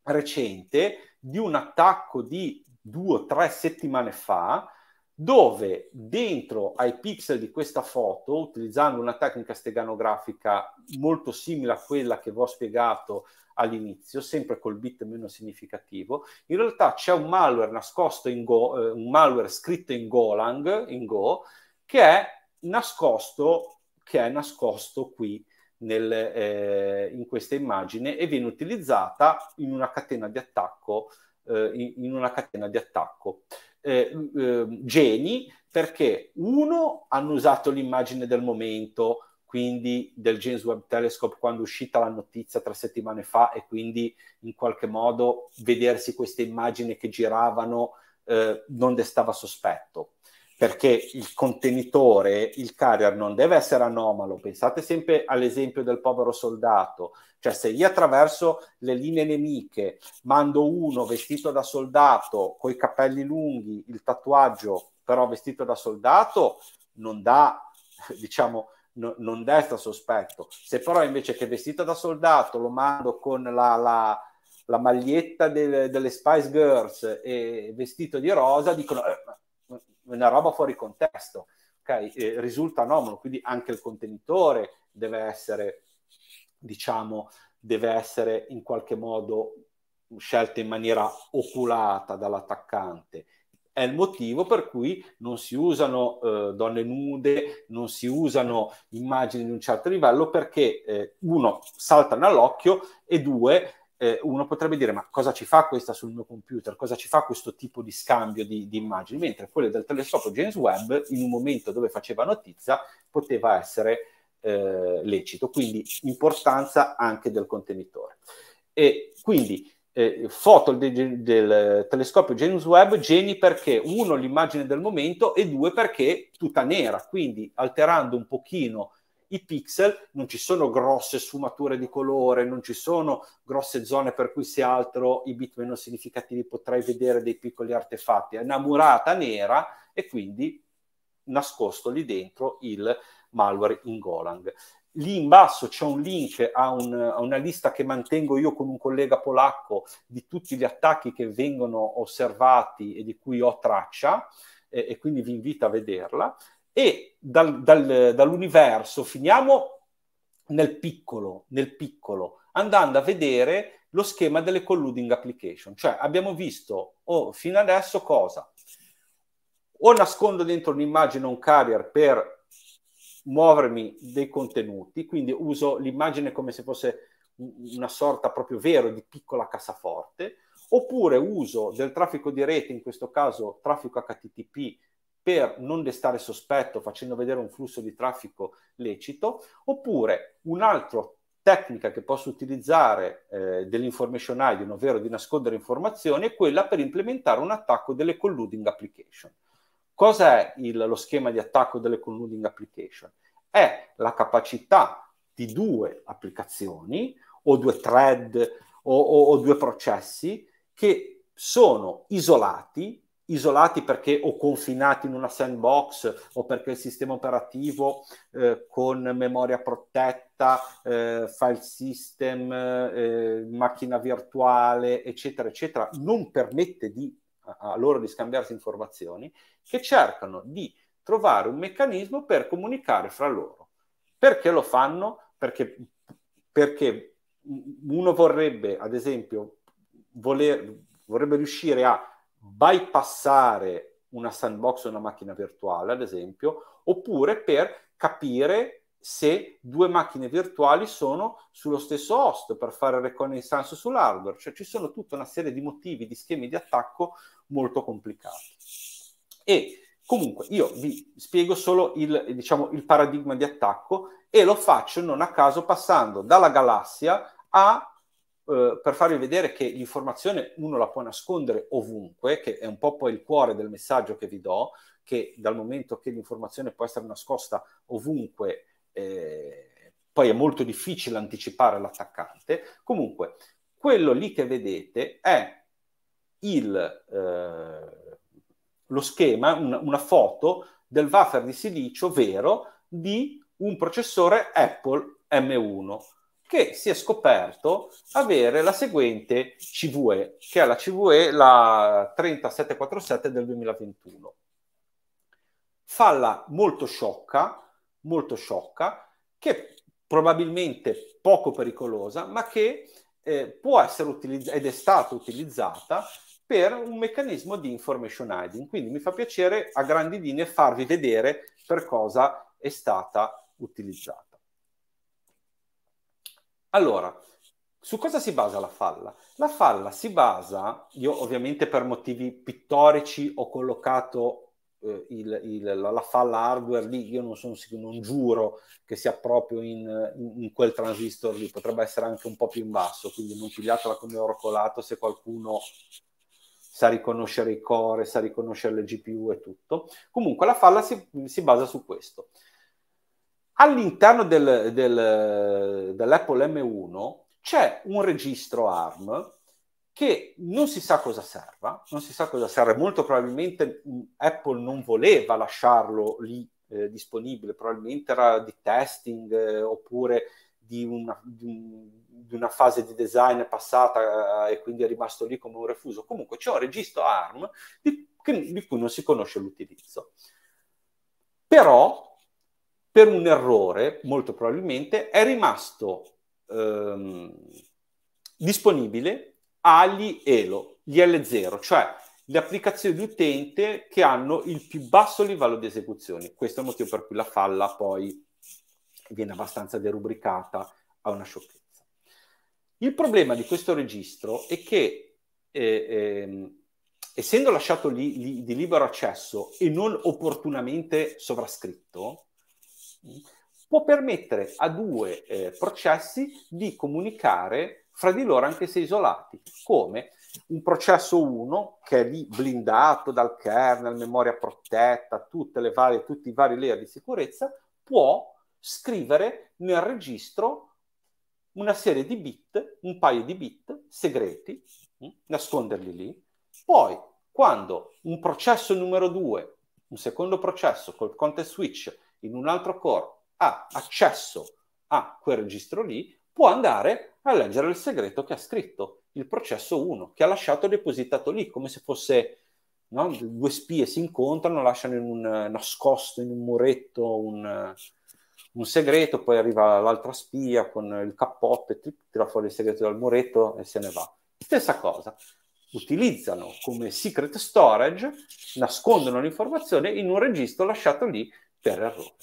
recente di un attacco di due o tre settimane fa dove dentro ai pixel di questa foto, utilizzando una tecnica steganografica molto simile a quella che vi ho spiegato all'inizio, sempre col bit meno significativo, in realtà c'è un malware nascosto in Go, eh, un malware scritto in Golang, in Go, che è nascosto che è nascosto qui nel, eh, in questa immagine e viene utilizzata in una catena di attacco. Eh, in, in una catena di attacco. Eh, ehm, geni perché uno hanno usato l'immagine del momento, quindi del James Webb Telescope quando è uscita la notizia tre settimane fa e quindi in qualche modo vedersi queste immagini che giravano eh, non destava sospetto perché il contenitore, il carrier non deve essere anomalo. Pensate sempre all'esempio del povero soldato, cioè se io attraverso le linee nemiche mando uno vestito da soldato, coi capelli lunghi, il tatuaggio però vestito da soldato, non dà, diciamo, no, non desta sospetto. Se però invece che vestito da soldato lo mando con la, la la maglietta del, delle Spice Girls e vestito di rosa, dicono eh, una roba fuori contesto, okay? Eh, risulta anomalo, quindi anche il contenitore deve essere, diciamo, deve essere in qualche modo scelto in maniera oculata dall'attaccante. È il motivo per cui non si usano eh, donne nude, non si usano immagini di un certo livello perché eh, uno saltano all'occhio e due eh, uno potrebbe dire ma cosa ci fa questa sul mio computer, cosa ci fa questo tipo di scambio di, di immagini, mentre quelle del telescopio James Webb in un momento dove faceva notizia poteva essere eh, lecito, quindi importanza anche del contenitore. E quindi eh, foto del, del, telescopio James Webb geni perché uno l'immagine del momento e due perché tutta nera, quindi alterando un pochino i pixel, non ci sono grosse sfumature di colore, non ci sono grosse zone per cui se altro i bit meno significativi potrai vedere dei piccoli artefatti, è una murata nera e quindi nascosto lì dentro il malware in Golang. Lì in basso c'è un link a, un, a, una lista che mantengo io con un collega polacco di tutti gli attacchi che vengono osservati e di cui ho traccia e, e quindi vi invito a vederla. E dal, dal, dall'universo finiamo nel piccolo, nel piccolo, andando a vedere lo schema delle colluding application. Cioè abbiamo visto oh, fino adesso cosa? O nascondo dentro un'immagine un carrier per muovermi dei contenuti, quindi uso l'immagine come se fosse una sorta proprio vero di piccola cassaforte, oppure uso del traffico di rete, in questo caso traffico HTTP per non destare sospetto facendo vedere un flusso di traffico lecito, oppure un'altra tecnica che posso utilizzare eh, dell'information hiding, ovvero di nascondere informazioni, è quella per implementare un attacco delle colluding application. Cos'è il, lo schema di attacco delle colluding application? È la capacità di due applicazioni o due thread o, o, o due processi che sono isolati isolati perché o confinati in una sandbox o perché il sistema operativo eh, con memoria protetta, eh, file system, eh, macchina virtuale, eccetera, eccetera, non permette di, a, loro di scambiarsi informazioni, che cercano di trovare un meccanismo per comunicare fra loro. Perché lo fanno? Perché, perché uno vorrebbe, ad esempio, voler, vorrebbe riuscire a bypassare una sandbox o una macchina virtuale, ad esempio, oppure per capire se due macchine virtuali sono sullo stesso host per fare reconnaissance sull'hardware, cioè ci sono tutta una serie di motivi, di schemi di attacco molto complicati. E comunque io vi spiego solo il, diciamo, il paradigma di attacco e lo faccio non a caso passando dalla galassia a eh, per farvi vedere che l'informazione uno la può nascondere ovunque, che è un po' poi il cuore del messaggio che vi do, che dal momento che l'informazione può essere nascosta ovunque, eh, poi è molto difficile anticipare l'attaccante. Comunque, quello lì che vedete è il, eh, lo schema, un, una foto del wafer di silicio vero di un processore Apple M1 che si è scoperto avere la seguente CVE, che è la CVE la 3747 del 2021. Falla molto sciocca, molto sciocca, che probabilmente poco pericolosa, ma che eh, può essere utilizzata ed è stata utilizzata per un meccanismo di information hiding. Quindi mi fa piacere a grandi linee farvi vedere per cosa è stata utilizzata. Allora, su cosa si basa la falla? La falla si basa, io ovviamente per motivi pittorici ho collocato eh, il, il, la, la, falla hardware lì, io non sono non giuro che sia proprio in, in, in, quel transistor lì, potrebbe essere anche un po' più in basso, quindi non pigliatela come oro colato se qualcuno sa riconoscere i core, sa riconoscere le GPU e tutto. Comunque la falla si, si basa su questo. All'interno del, del, dell'Apple M1 c'è un registro ARM che non si sa cosa serva, non si sa cosa serve, molto probabilmente mm, Apple non voleva lasciarlo lì eh, disponibile, probabilmente era di testing eh, oppure di una, di, un, di una, fase di design passata eh, e quindi è rimasto lì come un refuso. Comunque c'è un registro ARM di, che, di cui non si conosce l'utilizzo. Però per un errore, molto probabilmente, è rimasto ehm, disponibile agli ELO, gli L0, cioè le applicazioni di utente che hanno il più basso livello di esecuzione. Questo è il motivo per cui la falla poi viene abbastanza derubricata a una sciocchezza. Il problema di questo registro è che eh, eh, essendo lasciato lì, lì, di libero accesso e non opportunamente sovrascritto, può permettere a due eh, processi di comunicare fra di loro anche se isolati. Come? Un processo 1 che è lì blindato dal kernel, memoria protetta, varie, tutti i vari layer di sicurezza, può scrivere nel registro una serie di bit, un paio di bit segreti, mh? Mm, nasconderli lì. Poi, quando un processo numero 2, un secondo processo col context switch in un altro core ha accesso a quel registro lì, può andare a leggere il segreto che ha scritto il processo 1, che ha lasciato depositato lì, come se fosse no? due spie si incontrano, lasciano in un, eh, nascosto in un muretto un, eh, un segreto, poi arriva l'altra spia con il cappotto e tira fuori il segreto dal muretto e se ne va. Stessa cosa, utilizzano come secret storage, nascondono l'informazione in un registro lasciato lì per errore.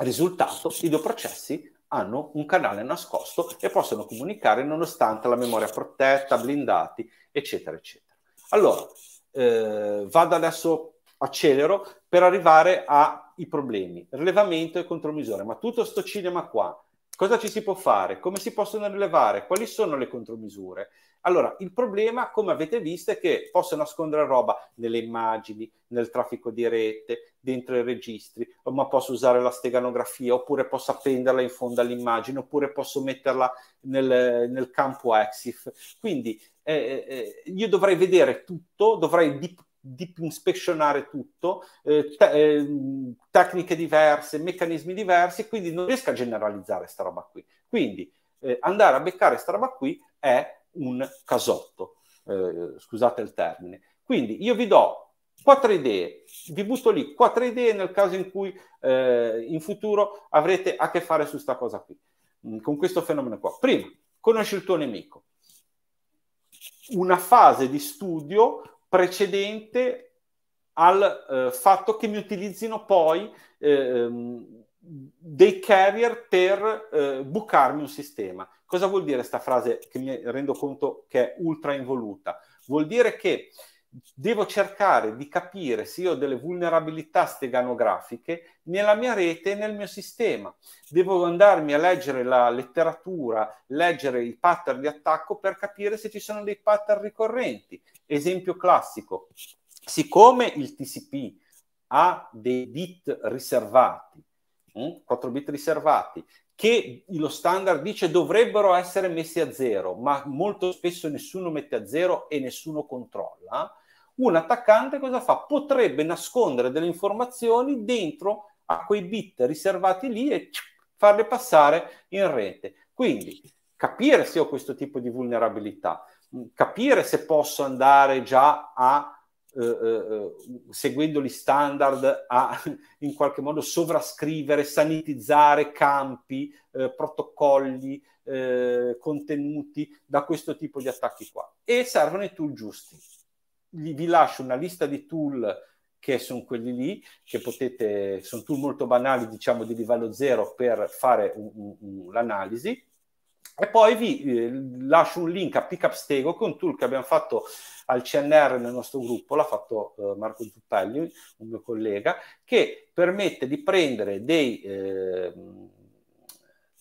Risultato, i due processi hanno un canale nascosto e possono comunicare nonostante la memoria protetta, blindati, eccetera, eccetera. Allora, eh, vado adesso, accelero per arrivare ai problemi, rilevamento e contromisure, ma tutto sto cinema qua Cosa ci si può fare? Come si possono rilevare? Quali sono le contromisure? Allora, il problema, come avete visto, è che posso nascondere roba nelle immagini, nel traffico di rete, dentro i registri, ma posso usare la steganografia, oppure posso appenderla in fondo all'immagine, oppure posso metterla nel, nel campo EXIF. Quindi eh, eh, io dovrei vedere tutto, dovrei dip- di ispezionare tutto, eh, te- eh, tecniche diverse, meccanismi diversi, quindi non riesco a generalizzare questa roba qui. Quindi eh, andare a beccare questa roba qui è un casotto, eh, scusate il termine. Quindi io vi do quattro idee, vi butto lì quattro idee nel caso in cui eh, in futuro avrete a che fare su questa cosa qui, mm, con questo fenomeno qua. Prima, conosci il tuo nemico una fase di studio precedente al eh, fatto che mi utilizzino poi eh, ehm, dei carrier per eh, bucarmi un sistema. Cosa vuol dire questa frase che mi rendo conto che è ultra involuta? Vuol dire che devo cercare di capire se io ho delle vulnerabilità steganografiche nella mia rete e nel mio sistema. Devo andarmi a leggere la letteratura, leggere i pattern di attacco per capire se ci sono dei pattern ricorrenti. Esempio classico, siccome il TCP ha dei bit riservati, 4 eh, bit riservati, che lo standard dice dovrebbero essere messi a zero, ma molto spesso nessuno mette a zero e nessuno controlla, un attaccante cosa fa? Potrebbe nascondere delle informazioni dentro a quei bit riservati lì e farle passare in rete. Quindi capire se ho questo tipo di vulnerabilità, mm, capire se posso andare già a eh, eh, seguendo gli standard a in qualche modo sovrascrivere, sanitizzare campi, eh, protocolli, eh, contenuti da questo tipo di attacchi qua e servono i tool giusti vi lascio una lista di tool che sono quelli lì, che potete, sono tool molto banali, diciamo di livello zero per fare l'analisi. E poi vi eh, lascio un link a Pickup Stego, che è un tool che abbiamo fatto al CNR nel nostro gruppo, l'ha fatto eh, Marco Zuppelli, un mio collega, che permette di prendere dei... Eh,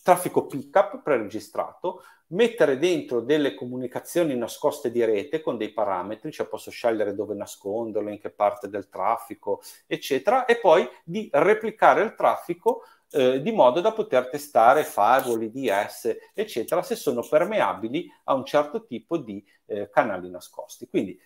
traffico pickup preregistrato, mettere dentro delle comunicazioni nascoste di rete con dei parametri, cioè posso scegliere dove nasconderlo, in che parte del traffico, eccetera, e poi di replicare il traffico eh, di modo da poter testare firewall, IDS, eccetera, se sono permeabili a un certo tipo di eh, canali nascosti. Quindi,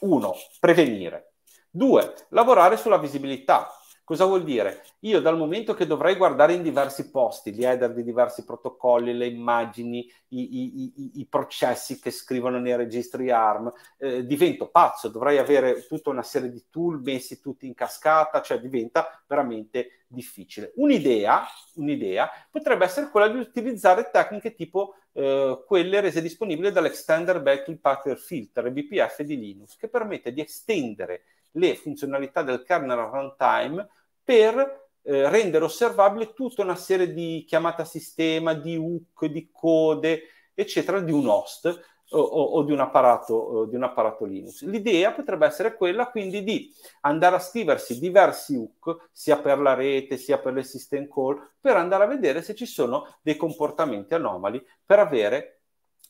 uno, prevenire. Due, lavorare sulla visibilità, Cosa vuol dire? Io dal momento che dovrei guardare in diversi posti gli header di diversi protocolli, le immagini, i, i, i, i processi che scrivono nei registri ARM, eh, divento pazzo, dovrei avere tutta una serie di tool messi tutti in cascata, cioè diventa veramente difficile. Un'idea, un'idea potrebbe essere quella di utilizzare tecniche tipo eh, quelle rese disponibili dall'Extender Battle Pattern Filter, BPF di Linux, che permette di estendere le funzionalità del kernel runtime per eh, rendere osservabile tutta una serie di chiamate a sistema, di hook, di code, eccetera, di un host o, o, o di, un apparato, o di un apparato Linux. L'idea potrebbe essere quella quindi di andare a scriversi diversi hook, sia per la rete, sia per le system call, per andare a vedere se ci sono dei comportamenti anomali, per avere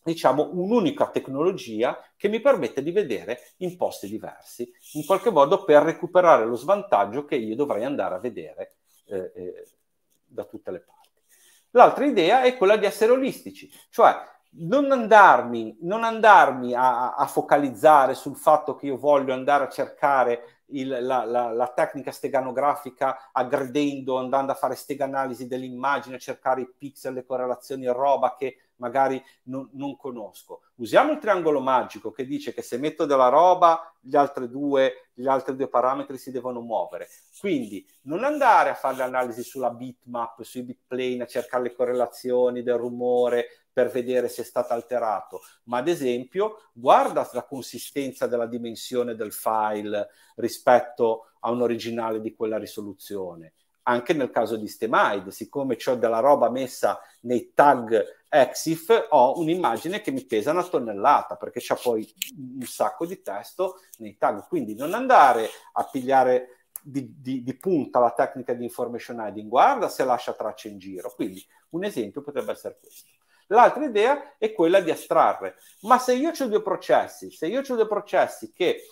diciamo, un'unica tecnologia che mi permette di vedere in posti diversi, in qualche modo per recuperare lo svantaggio che io dovrei andare a vedere eh, eh, da tutte le parti. L'altra idea è quella di essere olistici, cioè non andarmi, non andarmi a, a, focalizzare sul fatto che io voglio andare a cercare il, la, la, la, tecnica steganografica aggredendo, andando a fare steganalisi dell'immagine, a cercare i pixel, le correlazioni, roba che magari non, non conosco. Usiamo il triangolo magico che dice che se metto della roba, gli altri due, gli altri due parametri si devono muovere. Quindi non andare a fare l'analisi sulla bitmap, sui bitplane, a cercare le correlazioni del rumore per vedere se è stato alterato, ma ad esempio guarda la consistenza della dimensione del file rispetto a un originale di quella risoluzione anche nel caso di Stemide, siccome c'è della roba messa nei tag EXIF ho un'immagine che mi pesa una tonnellata perché c'è poi un sacco di testo nei tag. Quindi non andare a pigliare di, di, di, punta la tecnica di information hiding, guarda se lascia tracce in giro. Quindi un esempio potrebbe essere questo. L'altra idea è quella di astrarre. Ma se io ho due processi, se io ho due processi che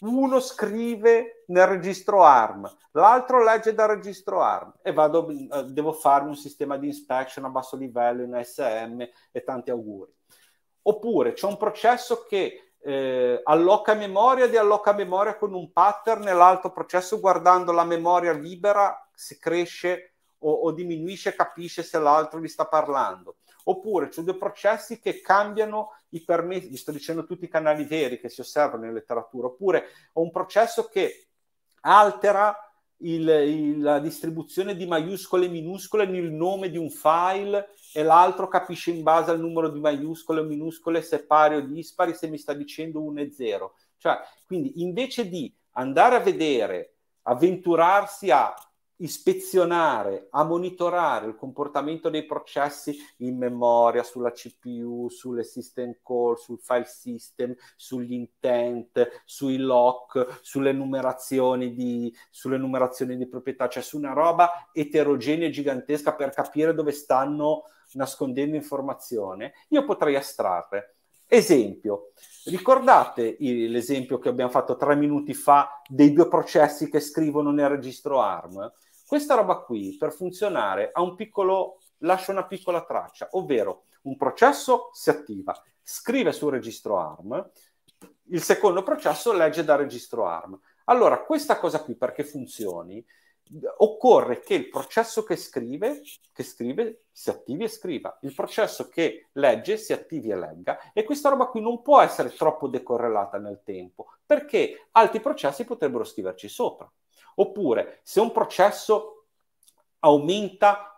uno scrive nel registro ARM, l'altro legge dal registro ARM e vado, eh, devo farmi un sistema di inspection a basso livello in SM e tanti auguri. Oppure c'è un processo che eh, alloca memoria di alloca memoria con un pattern e l'altro processo guardando la memoria libera se cresce o, o diminuisce, capisce se l'altro gli sta parlando Oppure c'è sono due processi che cambiano i permessi, gli sto dicendo tutti i canali veri che si osservano in letteratura, oppure ho un processo che altera il, il, la distribuzione di maiuscole e minuscole nel nome di un file e l'altro capisce in base al numero di maiuscole o minuscole se pari o dispari, se mi sta dicendo 1 e 0. Cioè, quindi invece di andare a vedere, avventurarsi a ispezionare, a monitorare il comportamento dei processi in memoria, sulla CPU, sulle system call, sul file system, sugli intent, sui lock, sulle numerazioni di, sulle numerazioni di proprietà, cioè su una roba eterogenea e gigantesca per capire dove stanno nascondendo informazione, io potrei estrarre. Esempio, ricordate l'esempio che abbiamo fatto tre minuti fa dei due processi che scrivono nel registro ARM? Questa roba qui per funzionare ha un piccolo, lascia una piccola traccia, ovvero un processo si attiva, scrive sul registro ARM, il secondo processo legge da registro ARM. Allora, questa cosa qui perché funzioni, occorre che il processo che scrive, che scrive, si attivi e scriva, il processo che legge si attivi e legga e questa roba qui non può essere troppo decorrelata nel tempo perché altri processi potrebbero scriverci sopra. Oppure se un processo aumenta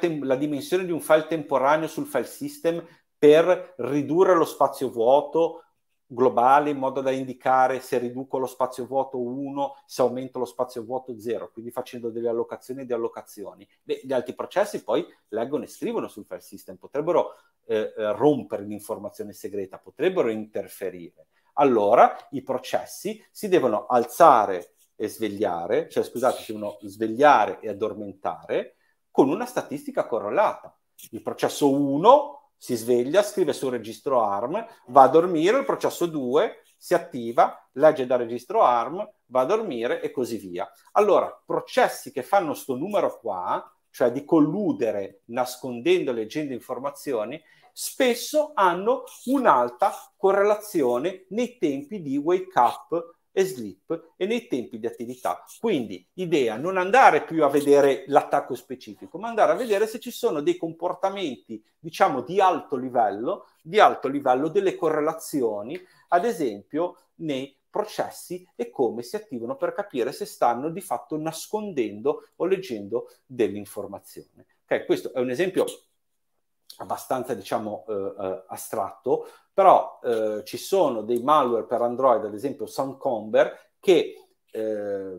tem- la dimensione di un file temporaneo sul file system per ridurre lo spazio vuoto globale in modo da indicare se riduco lo spazio vuoto 1, se aumento lo spazio vuoto 0, quindi facendo delle allocazioni e delle allocazioni. Beh, gli altri processi poi leggono e scrivono sul file system, potrebbero eh, eh rompere l'informazione segreta, potrebbero interferire. Allora i processi si devono alzare e svegliare, cioè scusate, si devono svegliare e addormentare con una statistica correlata. Il processo 1 si sveglia, scrive sul registro ARM, va a dormire, il processo 2 si attiva, legge dal registro ARM, va a dormire e così via. Allora, processi che fanno questo numero qua, cioè di colludere nascondendo leggendo informazioni, spesso hanno un'alta correlazione nei tempi di wake up e slip e nei tempi di attività. Quindi idea, non andare più a vedere l'attacco specifico, ma andare a vedere se ci sono dei comportamenti, diciamo, di alto livello, di alto livello delle correlazioni, ad esempio nei processi e come si attivano per capire se stanno di fatto nascondendo o leggendo dell'informazione. Okay, questo è un esempio abbastanza diciamo eh, eh, astratto, però eh, ci sono dei malware per Android, ad esempio Suncomber, che eh,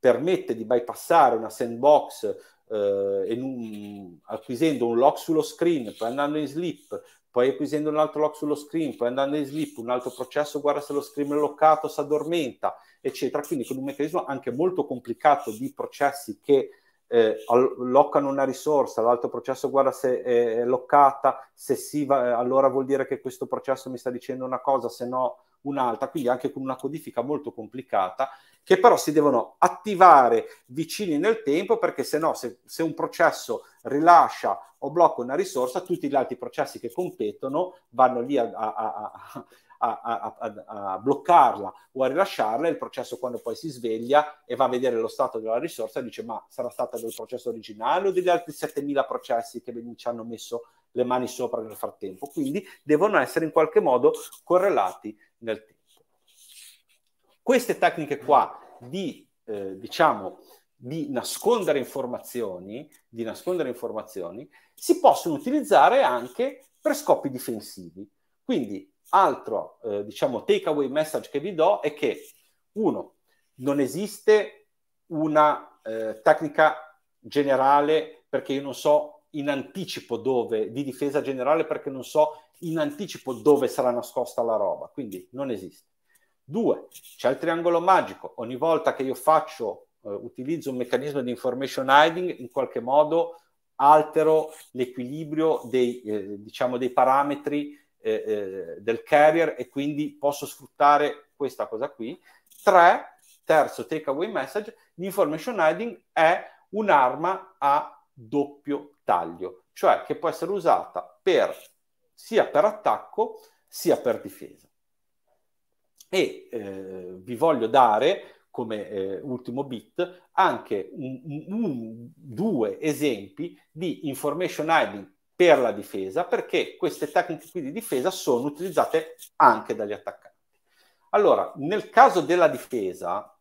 permette di bypassare una sandbox eh, un, acquisendo un lock sullo screen, poi andando in sleep, poi acquisendo un altro lock sullo screen, poi andando in sleep, un altro processo guarda se lo screen è loccato, si addormenta, eccetera. Quindi con un meccanismo anche molto complicato di processi che eh, allocano una risorsa, l'altro processo guarda se è loccata, se sì va, eh, allora vuol dire che questo processo mi sta dicendo una cosa, se no un'altra, quindi anche con una codifica molto complicata, che però si devono attivare vicini nel tempo perché se no se, se un processo rilascia o blocca una risorsa, tutti gli altri processi che competono vanno lì a, a, a, a, a, a, a, bloccarla o a rilasciarla, il processo quando poi si sveglia e va a vedere lo stato della risorsa dice ma sarà stata del processo originale o degli altri 7000 processi che ci hanno messo le mani sopra nel frattempo, quindi devono essere in qualche modo correlati nel tempo. Queste tecniche qua di, eh, diciamo, di nascondere informazioni, di nascondere informazioni, si possono utilizzare anche per scopi difensivi. Quindi altro eh, diciamo takeaway message che vi do è che uno non esiste una eh, tecnica generale perché io non so in anticipo dove di difesa generale perché non so in anticipo dove sarà nascosta la roba quindi non esiste due c'è il triangolo magico ogni volta che io faccio eh, utilizzo un meccanismo di information hiding in qualche modo altero l'equilibrio dei, eh, diciamo, dei parametri eh, eh, del carrier e quindi posso sfruttare questa cosa qui. Tre, terzo takeaway message, l'information hiding è un'arma a doppio taglio, cioè che può essere usata per, sia per attacco sia per difesa. E eh, vi voglio dare come eh, ultimo bit anche un, un, un, due esempi di information hiding per la difesa perché queste tecniche qui di difesa sono utilizzate anche dagli attaccanti. Allora, nel caso della difesa,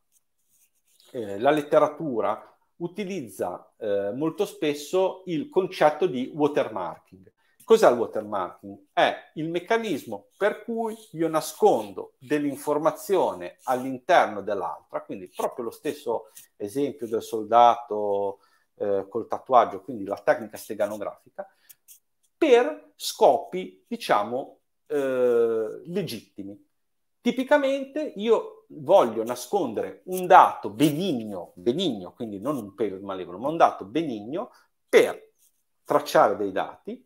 eh, la letteratura utilizza eh, molto spesso il concetto di watermarking. Cos'è il watermarking? È il meccanismo per cui io nascondo dell'informazione all'interno dell'altra, quindi proprio lo stesso esempio del soldato eh, col tatuaggio, quindi la tecnica steganografica, per scopi, diciamo, eh, legittimi. Tipicamente io voglio nascondere un dato benigno, benigno, quindi non un pelo malevolo, ma un dato benigno per tracciare dei dati,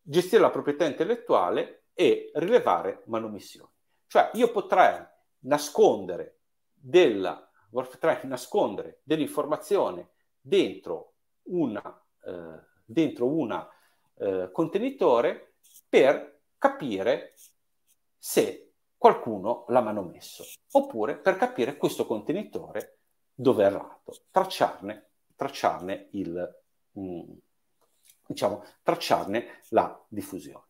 gestire la proprietà intellettuale e rilevare manomissioni. Cioè io potrei nascondere della potrei nascondere dell'informazione dentro una, eh, dentro una eh, contenitore per capire se qualcuno l'ha manomesso oppure per capire questo contenitore dove è errato, tracciarne, tracciarne, il, mh, mm, diciamo, tracciarne la diffusione.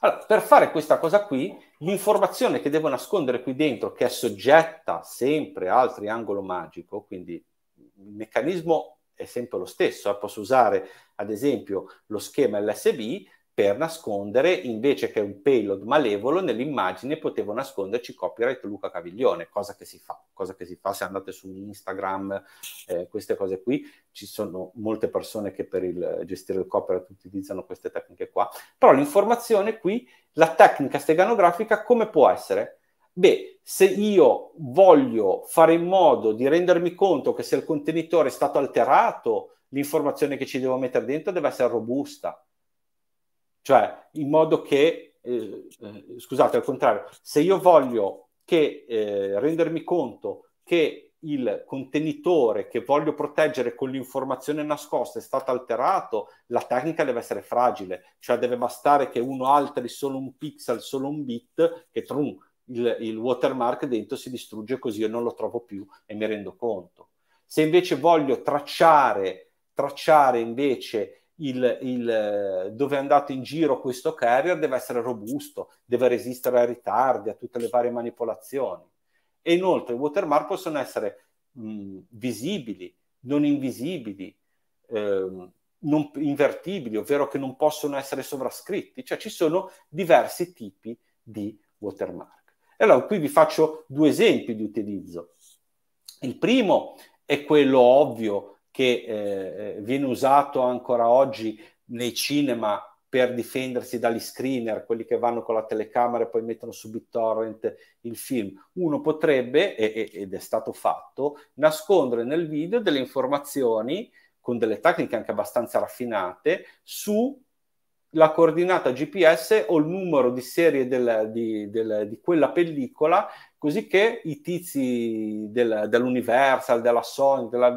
Allora, per fare questa cosa qui, l'informazione che devo nascondere qui dentro, che è soggetta sempre al triangolo magico, quindi il meccanismo è sempre lo stesso. Eh, posso usare ad esempio lo schema LSB per nascondere invece che un payload malevolo nell'immagine potevo nasconderci copyright Luca Caviglione, cosa che si fa, cosa che si fa se andate su Instagram, eh, queste cose qui, ci sono molte persone che per il, gestire il copyright utilizzano queste tecniche qua, però l'informazione qui, la tecnica steganografica come può essere? Beh, se io voglio fare in modo di rendermi conto che se il contenitore è stato alterato, l'informazione che ci devo mettere dentro deve essere robusta. Cioè, in modo che, eh, eh, scusate, al contrario, se io voglio che, eh, rendermi conto che il contenitore che voglio proteggere con l'informazione nascosta è stato alterato, la tecnica deve essere fragile, cioè deve bastare che uno altri solo un pixel, solo un bit, che trum, il, il watermark dentro si distrugge così io non lo trovo più e mi rendo conto. Se invece voglio tracciare, tracciare invece il, il, eh, dove è andato in giro questo carrier deve essere robusto, deve resistere ai ritardi, a tutte le varie manipolazioni. E inoltre i watermark possono essere mh, visibili, non invisibili, ehm, non invertibili, ovvero che non possono essere sovrascritti, cioè ci sono diversi tipi di watermark. E allora qui vi faccio due esempi di utilizzo. Il primo è quello ovvio che eh, eh, viene usato ancora oggi nei cinema per difendersi dagli screener, quelli che vanno con la telecamera e poi mettono su BitTorrent il film. Uno potrebbe, ed è stato fatto, nascondere nel video delle informazioni con delle tecniche anche abbastanza raffinate su la coordinata GPS o il numero di serie del, di, del, di, quella pellicola, così che i tizi del, dell'Universal, della Sony, della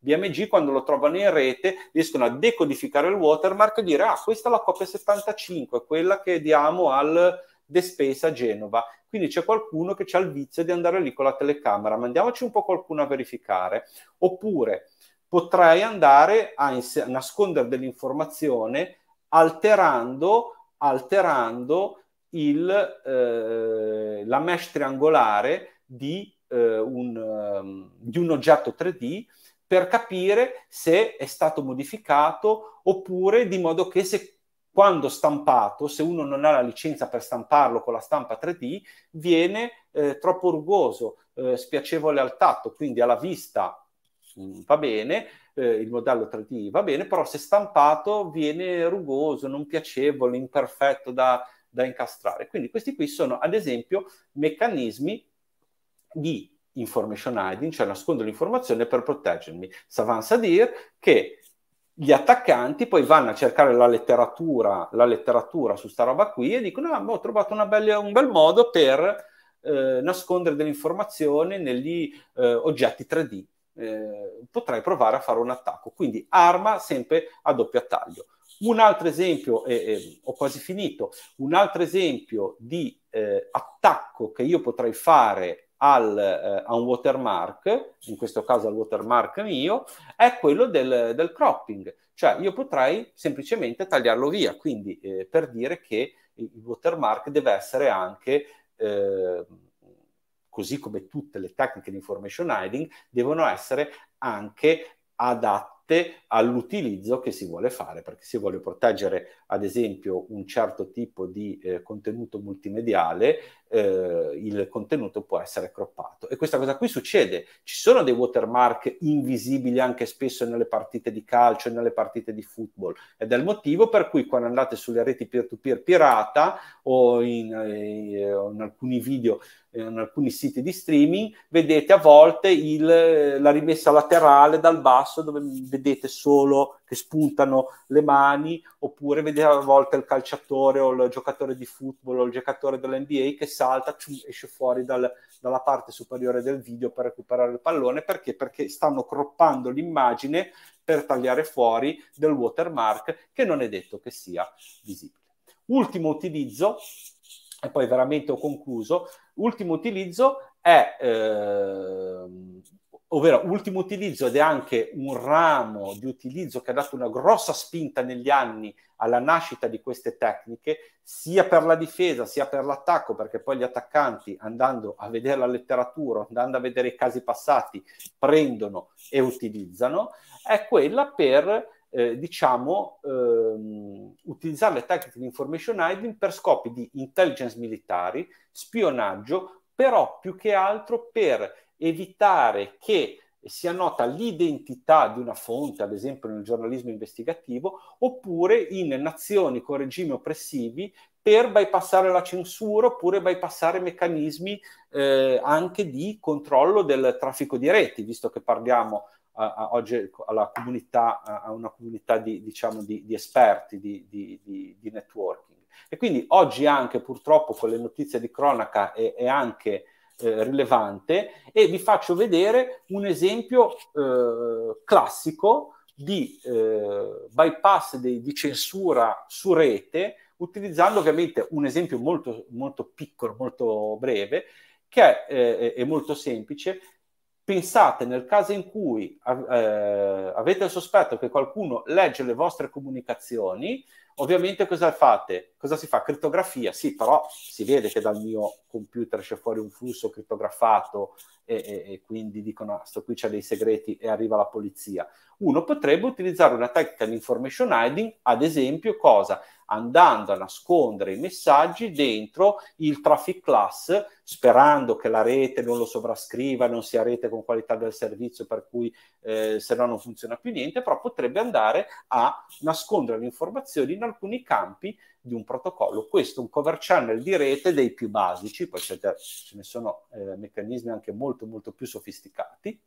BMG, quando lo trovano in rete, riescono a decodificare il watermark e dire, ah, questa è la copia 75, quella che diamo al The Space a Genova. Quindi c'è qualcuno che ha il vizio di andare lì con la telecamera, mandiamoci un po' qualcuno a verificare. Oppure potrei andare a ins- nascondere dell'informazione alterando, alterando il, eh, la mesh triangolare di, eh, un, um, di un oggetto 3D per capire se è stato modificato oppure di modo che se quando stampato, se uno non ha la licenza per stamparlo con la stampa 3D, viene eh, troppo rugoso, eh, spiacevole al tatto, quindi alla vista mh, mm, va bene, eh, il modello 3D va bene, però se stampato viene rugoso, non piacevole, imperfetto da, da incastrare. Quindi questi qui sono ad esempio meccanismi di information hiding, cioè nascondo l'informazione per proteggermi. Savanza a dire che gli attaccanti poi vanno a cercare la letteratura, la letteratura su sta roba qui e dicono ah, ho trovato bella, un bel modo per eh, nascondere dell'informazione negli eh, oggetti 3D eh, potrai provare a fare un attacco. Quindi arma sempre a doppio taglio. Un altro esempio, eh, eh, ho quasi finito, un altro esempio di eh, attacco che io potrei fare al, eh, a un watermark, in questo caso al watermark mio, è quello del, del cropping. Cioè io potrei semplicemente tagliarlo via, quindi eh, per dire che il watermark deve essere anche così come tutte le tecniche di information hiding, devono essere anche adatte all'utilizzo che si vuole fare, perché se vuole proteggere ad esempio un certo tipo di eh, contenuto multimediale, eh, il contenuto può essere croppato. E questa cosa qui succede. Ci sono dei watermark invisibili anche spesso nelle partite di calcio e nelle partite di football. Ed è il motivo per cui quando andate sulle reti peer-to-peer pirata o in, eh, in alcuni video eh, in alcuni siti di streaming vedete a volte il, la rimessa laterale dal basso dove vedete solo che spuntano le mani, oppure vediamo a volte il calciatore o il giocatore di football o il giocatore dell'NBA che salta, esce fuori dal, dalla parte superiore del video per recuperare il pallone, perché? Perché stanno croppando l'immagine per tagliare fuori del watermark che non è detto che sia visibile. Ultimo utilizzo, e poi veramente ho concluso, ultimo utilizzo è eh, ovvero ultimo utilizzo ed è anche un ramo di utilizzo che ha dato una grossa spinta negli anni alla nascita di queste tecniche, sia per la difesa sia per l'attacco, perché poi gli attaccanti andando a vedere la letteratura, andando a vedere i casi passati, prendono e utilizzano, è quella per eh, diciamo ehm, utilizzare le tecniche di information hiding per scopi di intelligence militari, spionaggio, però più che altro per evitare che sia nota l'identità di una fonte, ad esempio nel giornalismo investigativo, oppure in nazioni con regimi oppressivi per bypassare la censura oppure bypassare meccanismi eh, anche di controllo del traffico di reti, visto che parliamo a, oggi alla comunità, a una comunità di, diciamo, di, di esperti di, di, networking. E quindi oggi anche purtroppo con le notizie di cronaca e, e anche eh, rilevante e vi faccio vedere un esempio eh, classico di eh, bypass di, di censura su rete utilizzando ovviamente un esempio molto, molto piccolo, molto breve, che è, eh, è, molto semplice. Pensate nel caso in cui eh, avete il sospetto che qualcuno legge le vostre comunicazioni, ovviamente cosa fate? cosa si fa? Crittografia, sì, però si vede che dal mio computer c'è fuori un flusso crittografato e, e, e quindi dicono, ah, sto qui c'è dei segreti e arriva la polizia. Uno potrebbe utilizzare una tecnica di information hiding, ad esempio, cosa? Andando a nascondere i messaggi dentro il traffic class, sperando che la rete non lo sovrascriva, non sia rete con qualità del servizio, per cui eh, se no non funziona più niente, però potrebbe andare a nascondere le informazioni in alcuni campi di un protocollo. Questo è un cover channel di rete dei più basici, poi ce ne sono eh, meccanismi anche molto molto più sofisticati,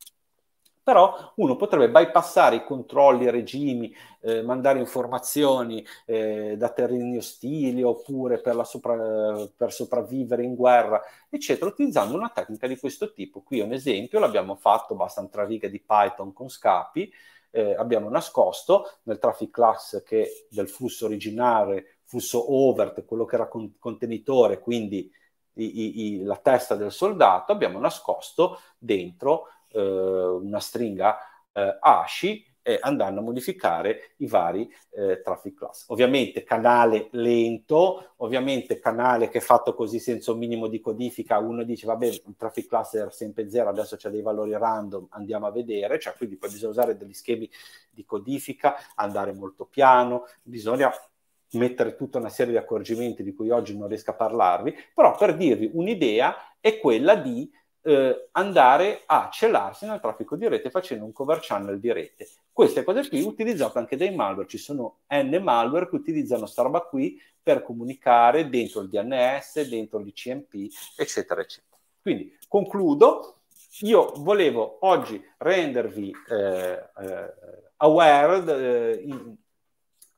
però uno potrebbe bypassare i controlli, i regimi, eh, mandare informazioni eh, da terreni ostili oppure per, sopra- per, sopravvivere in guerra, eccetera, utilizzando una tecnica di questo tipo. Qui è un esempio, l'abbiamo fatto, bastano tre riga di Python con scapi, eh, abbiamo nascosto nel traffic class che del flusso originale flusso overt, quello che era con, contenitore, quindi i, i, la testa del soldato, abbiamo nascosto dentro eh, una stringa eh, ASCII eh, andando a modificare i vari eh, traffic class. Ovviamente canale lento, ovviamente canale che è fatto così senza un minimo di codifica, uno dice vabbè il traffic class era sempre zero, adesso c'è dei valori random, andiamo a vedere, cioè quindi poi bisogna usare degli schemi di codifica, andare molto piano, bisogna mettere tutta una serie di accorgimenti di cui oggi non riesco a parlarvi, però per dirvi un'idea è quella di eh, andare a celarsi nel traffico di rete facendo un cover channel di rete. Queste cose qui utilizzate anche dai malware, ci sono N malware che utilizzano questa roba qui per comunicare dentro il DNS, dentro l'ICMP, eccetera, eccetera. Quindi concludo, io volevo oggi rendervi eh, eh, aware, eh, in,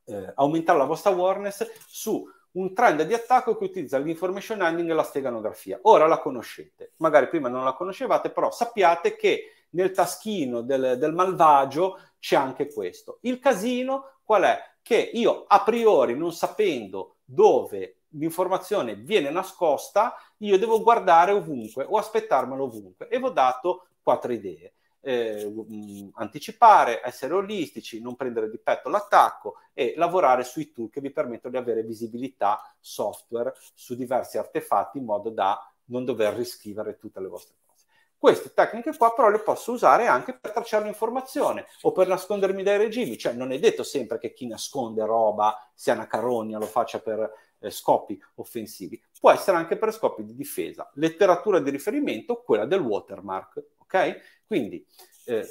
eh, aumentare la vostra awareness su un trend di attacco che utilizza l'information handling e la steganografia. Ora la conoscete, magari prima non la conoscevate, però sappiate che nel taschino del, del malvagio c'è anche questo. Il casino qual è? Che io a priori, non sapendo dove l'informazione viene nascosta, io devo guardare ovunque o aspettarmelo ovunque e vi ho dato quattro idee eh, mm, anticipare, essere olistici, non prendere di petto l'attacco e lavorare sui tool che vi permettono di avere visibilità software su diversi artefatti in modo da non dover riscrivere tutte le vostre cose. Queste tecniche qua però le posso usare anche per tracciare un'informazione o per nascondermi dai regimi, cioè non è detto sempre che chi nasconde roba sia una carogna, lo faccia per eh, scopi offensivi, può essere anche per scopi di difesa. Letteratura di riferimento, quella del watermark, ok? Quindi eh,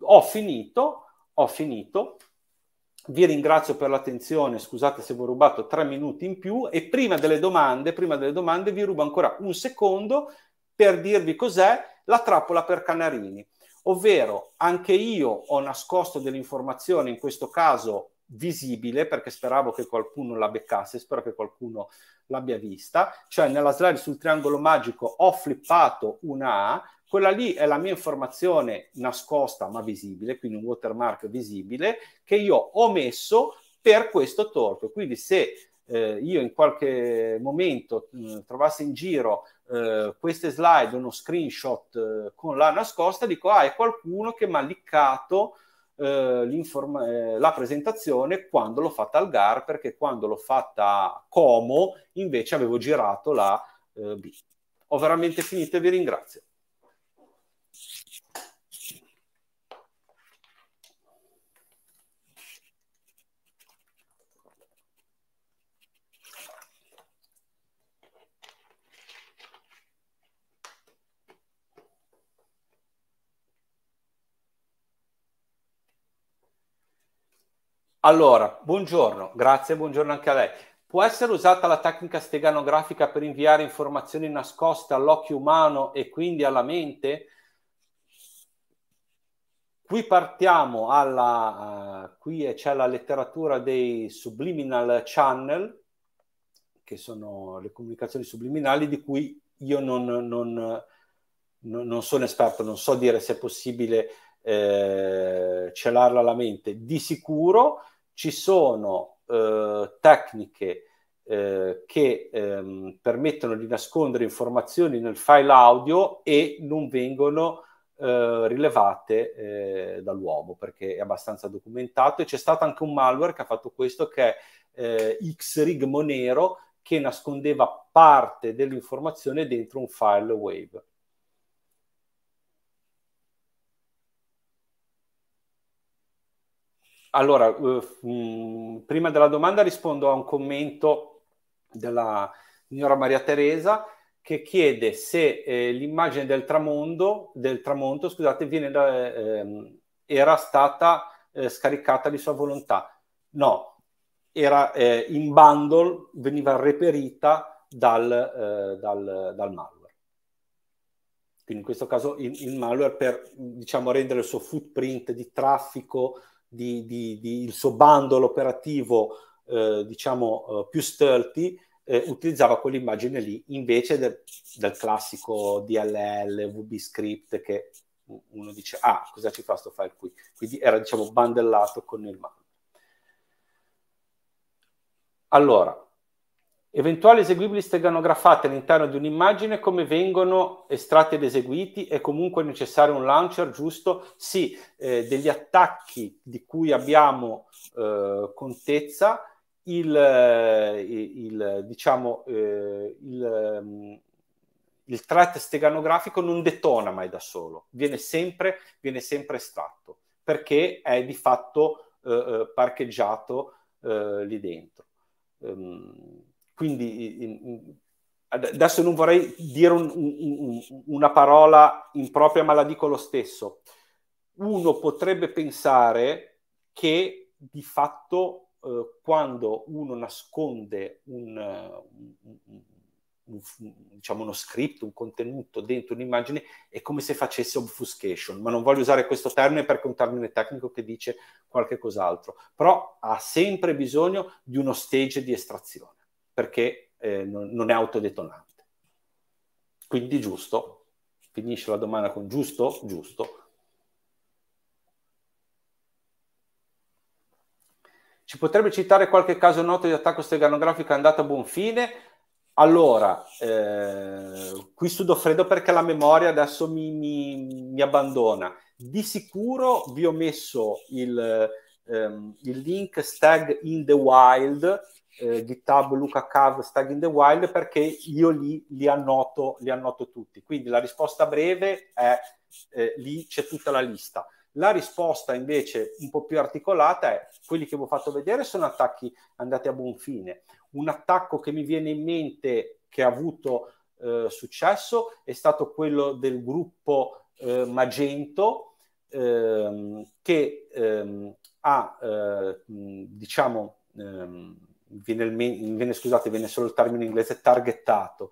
ho finito, ho finito. Vi ringrazio per l'attenzione, scusate se vi ho rubato tre minuti in più e prima delle domande, prima delle domande vi rubo ancora un secondo per dirvi cos'è la trappola per canarini, ovvero anche io ho nascosto dell'informazione, in questo caso visibile, perché speravo che qualcuno la beccasse, spero che qualcuno l'abbia vista, cioè nella slide sul triangolo magico ho flippato una A quella lì è la mia informazione nascosta ma visibile, quindi un watermark visibile che io ho messo per questo talk. Quindi se eh, io in qualche momento mh, mm, trovassi in giro eh, queste slide, uno screenshot eh, con la nascosta, dico ah è qualcuno che mi ha liccato eh, eh, la presentazione quando l'ho fatta al GAR perché quando l'ho fatta a Como invece avevo girato la eh, B. Ho veramente finito e vi ringrazio. Allora, buongiorno, grazie, buongiorno anche a lei. Può essere usata la tecnica steganografica per inviare informazioni nascoste all'occhio umano e quindi alla mente? Qui partiamo alla, uh, qui c'è la letteratura dei subliminal channel, che sono le comunicazioni subliminali di cui io non, non, non sono esperto, non so dire se è possibile eh, celarla alla mente. Di sicuro ci sono eh, tecniche eh, che ehm, permettono di nascondere informazioni nel file audio e non vengono eh, rilevate eh, dall'uomo perché è abbastanza documentato e c'è stato anche un malware che ha fatto questo che è eh, Xrig Monero che nascondeva parte dell'informazione dentro un file wave. Allora, eh, mm, prima della domanda rispondo a un commento della signora Maria Teresa che chiede se eh, l'immagine del tramonto, del tramonto scusate, viene da, eh, era stata eh, scaricata di sua volontà. No, era eh, in bundle, veniva reperita dal, eh, dal, dal malware quindi in questo caso il, malware per diciamo, rendere il suo footprint di traffico di, di, di il suo bandolo operativo eh, diciamo eh, più sturdy eh, utilizzava quell'immagine lì invece del, del classico DLL, VB script che uno dice ah cosa ci fa sto file qui quindi era diciamo bandellato con il man. allora Eventuali eseguibili steganografati all'interno di un'immagine, come vengono estratti ed eseguiti? È comunque necessario un launcher, giusto? Sì, eh, degli attacchi di cui abbiamo eh, contezza, il, eh, il, diciamo, eh, il, mm, il threat steganografico non detona mai da solo, viene sempre, viene sempre estratto, perché è di fatto eh, eh, parcheggiato lì dentro. Um, quindi adesso non vorrei dire un, un, una parola impropria, ma la dico lo stesso. Uno potrebbe pensare che di fatto eh, quando uno nasconde un, un, diciamo uno script, un contenuto dentro un'immagine, è come se facesse obfuscation, ma non voglio usare questo termine perché è un termine tecnico che dice qualche cos'altro, però ha sempre bisogno di uno stage di estrazione perché eh, non, non, è autodetonante. Quindi giusto, finisce la domanda con giusto, giusto. Ci potrebbe citare qualche caso noto di attacco steganografico andato a buon fine? Allora, eh, qui freddo perché la memoria adesso mi, mi, mi, abbandona. Di sicuro vi ho messo il, ehm, il link Stag in the Wild, eh, GitHub Luca Cav Stag in the Wild perché io lì li annoto, li annoto tutti. Quindi la risposta breve è eh, lì c'è tutta la lista. La risposta invece un po' più articolata è quelli che vi ho fatto vedere sono attacchi andati a buon fine. Un attacco che mi viene in mente che ha avuto eh, successo è stato quello del gruppo eh, Magento ehm, che ehm, ha eh, diciamo ehm, viene, viene, scusate, viene solo il termine inglese targettato,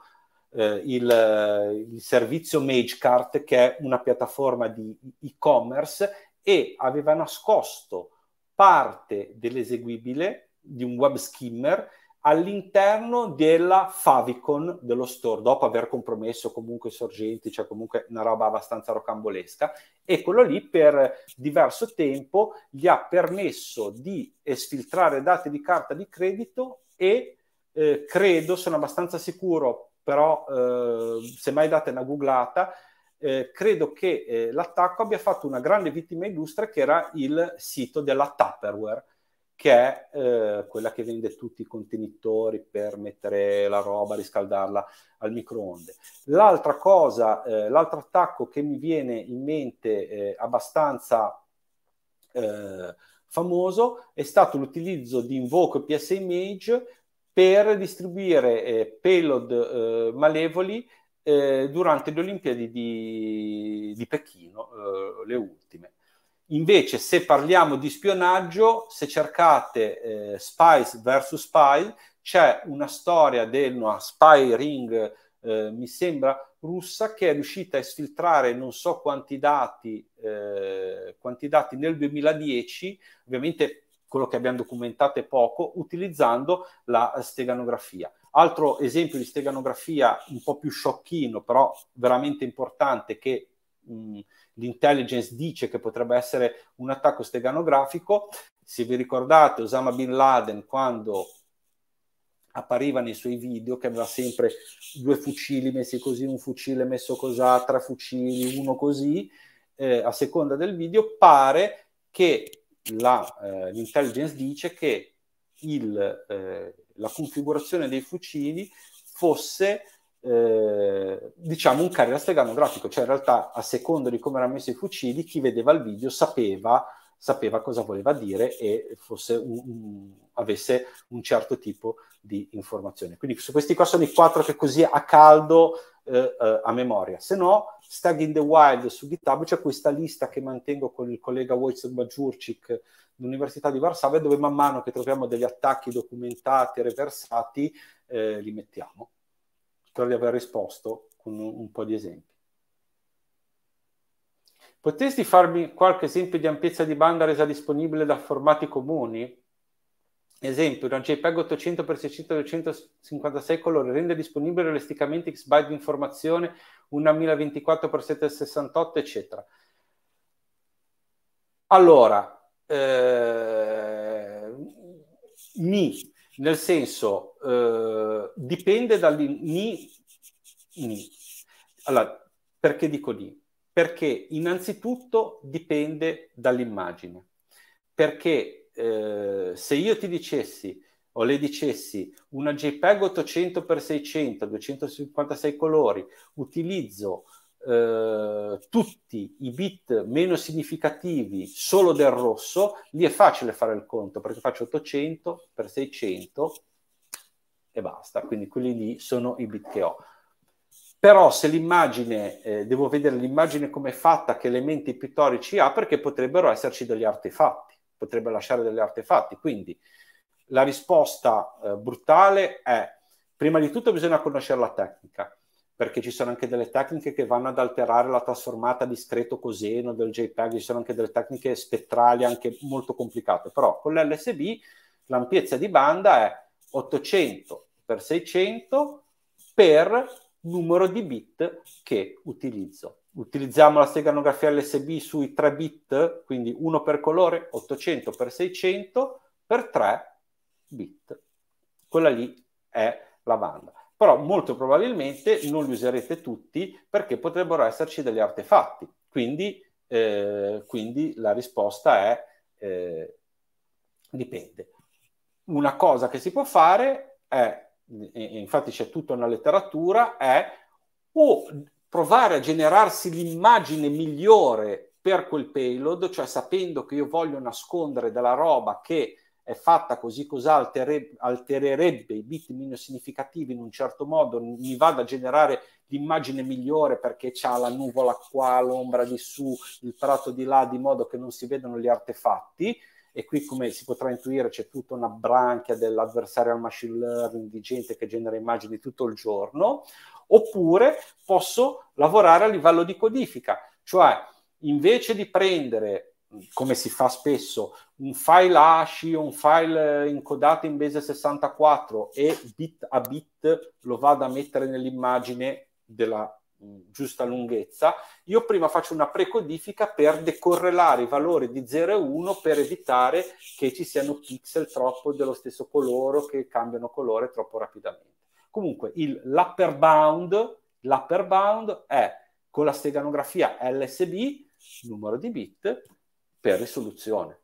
eh, il, il, servizio Magecart che è una piattaforma di e-commerce e aveva nascosto parte dell'eseguibile di un web skimmer all'interno della favicon dello store, dopo aver compromesso comunque i sorgenti, cioè comunque una roba abbastanza rocambolesca, e quello lì per diverso tempo gli ha permesso di sfiltrare dati di carta di credito e eh, credo, sono abbastanza sicuro, però eh, se mai date una googlata, eh, credo che eh, l'attacco abbia fatto una grande vittima illustre che era il sito della Tupperware, che è eh, quella che vende tutti i contenitori per mettere la roba, riscaldarla al microonde. L'altra cosa, eh, l'altro attacco che mi viene in mente eh, abbastanza eh, famoso è stato l'utilizzo di Invoco e PS Image per distribuire eh, payload eh, malevoli durante le Olimpiadi di, di Pechino, le ultime Invece, se parliamo di spionaggio, se cercate eh, Spies vs. Spy, c'è una storia di una spy ring, eh, mi sembra, russa che è riuscita a esfiltrare non so quanti dati, eh, quanti dati nel 2010, ovviamente quello che abbiamo documentato è poco, utilizzando la steganografia. Altro esempio di steganografia un po' più sciocchino, però veramente importante, che... Mh, l'intelligence dice che potrebbe essere un attacco steganografico. Se vi ricordate, Osama Bin Laden, quando appariva nei suoi video, che aveva sempre due fucili messi così, un fucile messo così, tre fucili, uno così, eh, a seconda del video, pare che la, eh, l'intelligence dice che il, eh, la configurazione dei fucili fosse eh, diciamo un carri steganografico, cioè in realtà a seconda di come erano messi i fucili, chi vedeva il video sapeva, sapeva cosa voleva dire e un, un, avesse un certo tipo di informazione. Quindi su questi qua sono i quattro che così a caldo eh, eh, a memoria. Se no, Stag in the Wild su GitHub c'è questa lista che mantengo con il collega Wojciech Bajurczyk dell'Università di Varsavia, dove man mano che troviamo degli attacchi documentati e reversati, eh, li mettiamo spero di aver risposto con un, un po' di esempi. Potresti farmi qualche esempio di ampiezza di banda resa disponibile da formati comuni? Esempio, una JPEG 800x600-256 colori rende disponibile realisticamente x byte di informazione, una 1024x768, eccetera. Allora, eh, mi nel senso, eh, dipende dall'inni. Allora, perché dico lì? Perché innanzitutto dipende dall'immagine. Perché eh, se io ti dicessi o le dicessi una JPEG 800x600, 256 colori, utilizzo eh, tutti i bit meno significativi solo del rosso, lì è facile fare il conto perché faccio 800 per 600 e basta, quindi quelli lì sono i bit che ho. Però se l'immagine, eh, devo vedere l'immagine come è fatta, che elementi pittorici ha, perché potrebbero esserci degli artefatti, potrebbe lasciare degli artefatti. Quindi la risposta eh, brutale è, prima di tutto bisogna conoscere la tecnica, perché ci sono anche delle tecniche che vanno ad alterare la trasformata discreto coseno del JPEG, ci sono anche delle tecniche spettrali anche molto complicate, però con l'LSB l'ampiezza di banda è 800 x 600 per numero di bit che utilizzo. Utilizziamo la steganografia LSB sui 3 bit, quindi 1 per colore, 800 x 600 per 3 bit. Quella lì è la banda però molto probabilmente non li userete tutti perché potrebbero esserci degli artefatti. Quindi, eh, quindi la risposta è eh, dipende. Una cosa che si può fare è, infatti c'è tutta una letteratura, è o provare a generarsi l'immagine migliore per quel payload, cioè sapendo che io voglio nascondere della roba che è fatta così cosa altere, altererebbe i bit meno significativi in un certo modo, mi vado a generare l'immagine migliore perché c'ha la nuvola qua, l'ombra di su, il prato di là, di modo che non si vedono gli artefatti. E qui, come si potrà intuire, c'è tutta una branchia dell'adversario al machine learning di gente che genera immagini tutto il giorno. Oppure posso lavorare a livello di codifica, cioè invece di prendere come si fa spesso, un file ASCII o un file incodato in base 64 e bit a bit lo vado a mettere nell'immagine della mm, giusta lunghezza, io prima faccio una precodifica per decorrelare i valori di 0 e 1 per evitare che ci siano pixel troppo dello stesso colore o che cambiano colore troppo rapidamente. Comunque il, l'upper, bound, l'upper bound è con la steganografia LSB, numero di bit, per risoluzione.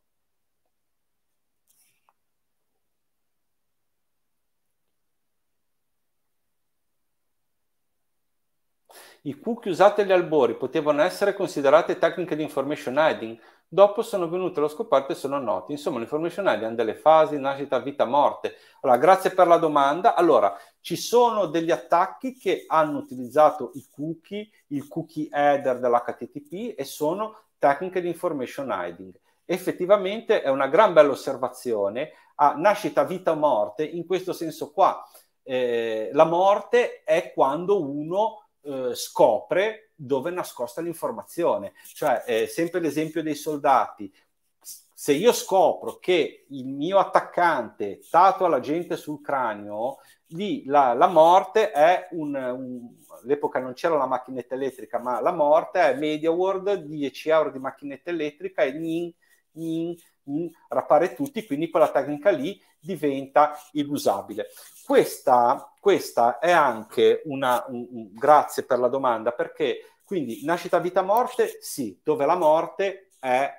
I cookie usati agli albori potevano essere considerate tecniche di information hiding, dopo sono venute allo scoperto e sono note. Insomma, l'information hiding ha delle fasi, nascita, vita, morte. Allora, grazie per la domanda. Allora, ci sono degli attacchi che hanno utilizzato i cookie, il cookie header dell'HTTP e sono tecniche di information hiding. Effettivamente è una gran bella osservazione a nascita, vita o morte, in questo senso qua. Eh, la morte è quando uno eh, scopre dove è nascosta l'informazione, cioè eh, sempre l'esempio dei soldati. Se io scopro che il mio attaccante tatua la gente sul cranio, lì la, la morte è un, un all'epoca non c'era la macchinetta elettrica, ma la morte è eh, Media World, 10 euro di macchinetta elettrica e gnin, gnin, gnin, rappare tutti, quindi quella tecnica lì diventa illusabile. Questa, questa è anche una, un, un, grazie per la domanda, perché quindi nascita, vita, morte, sì, dove la morte è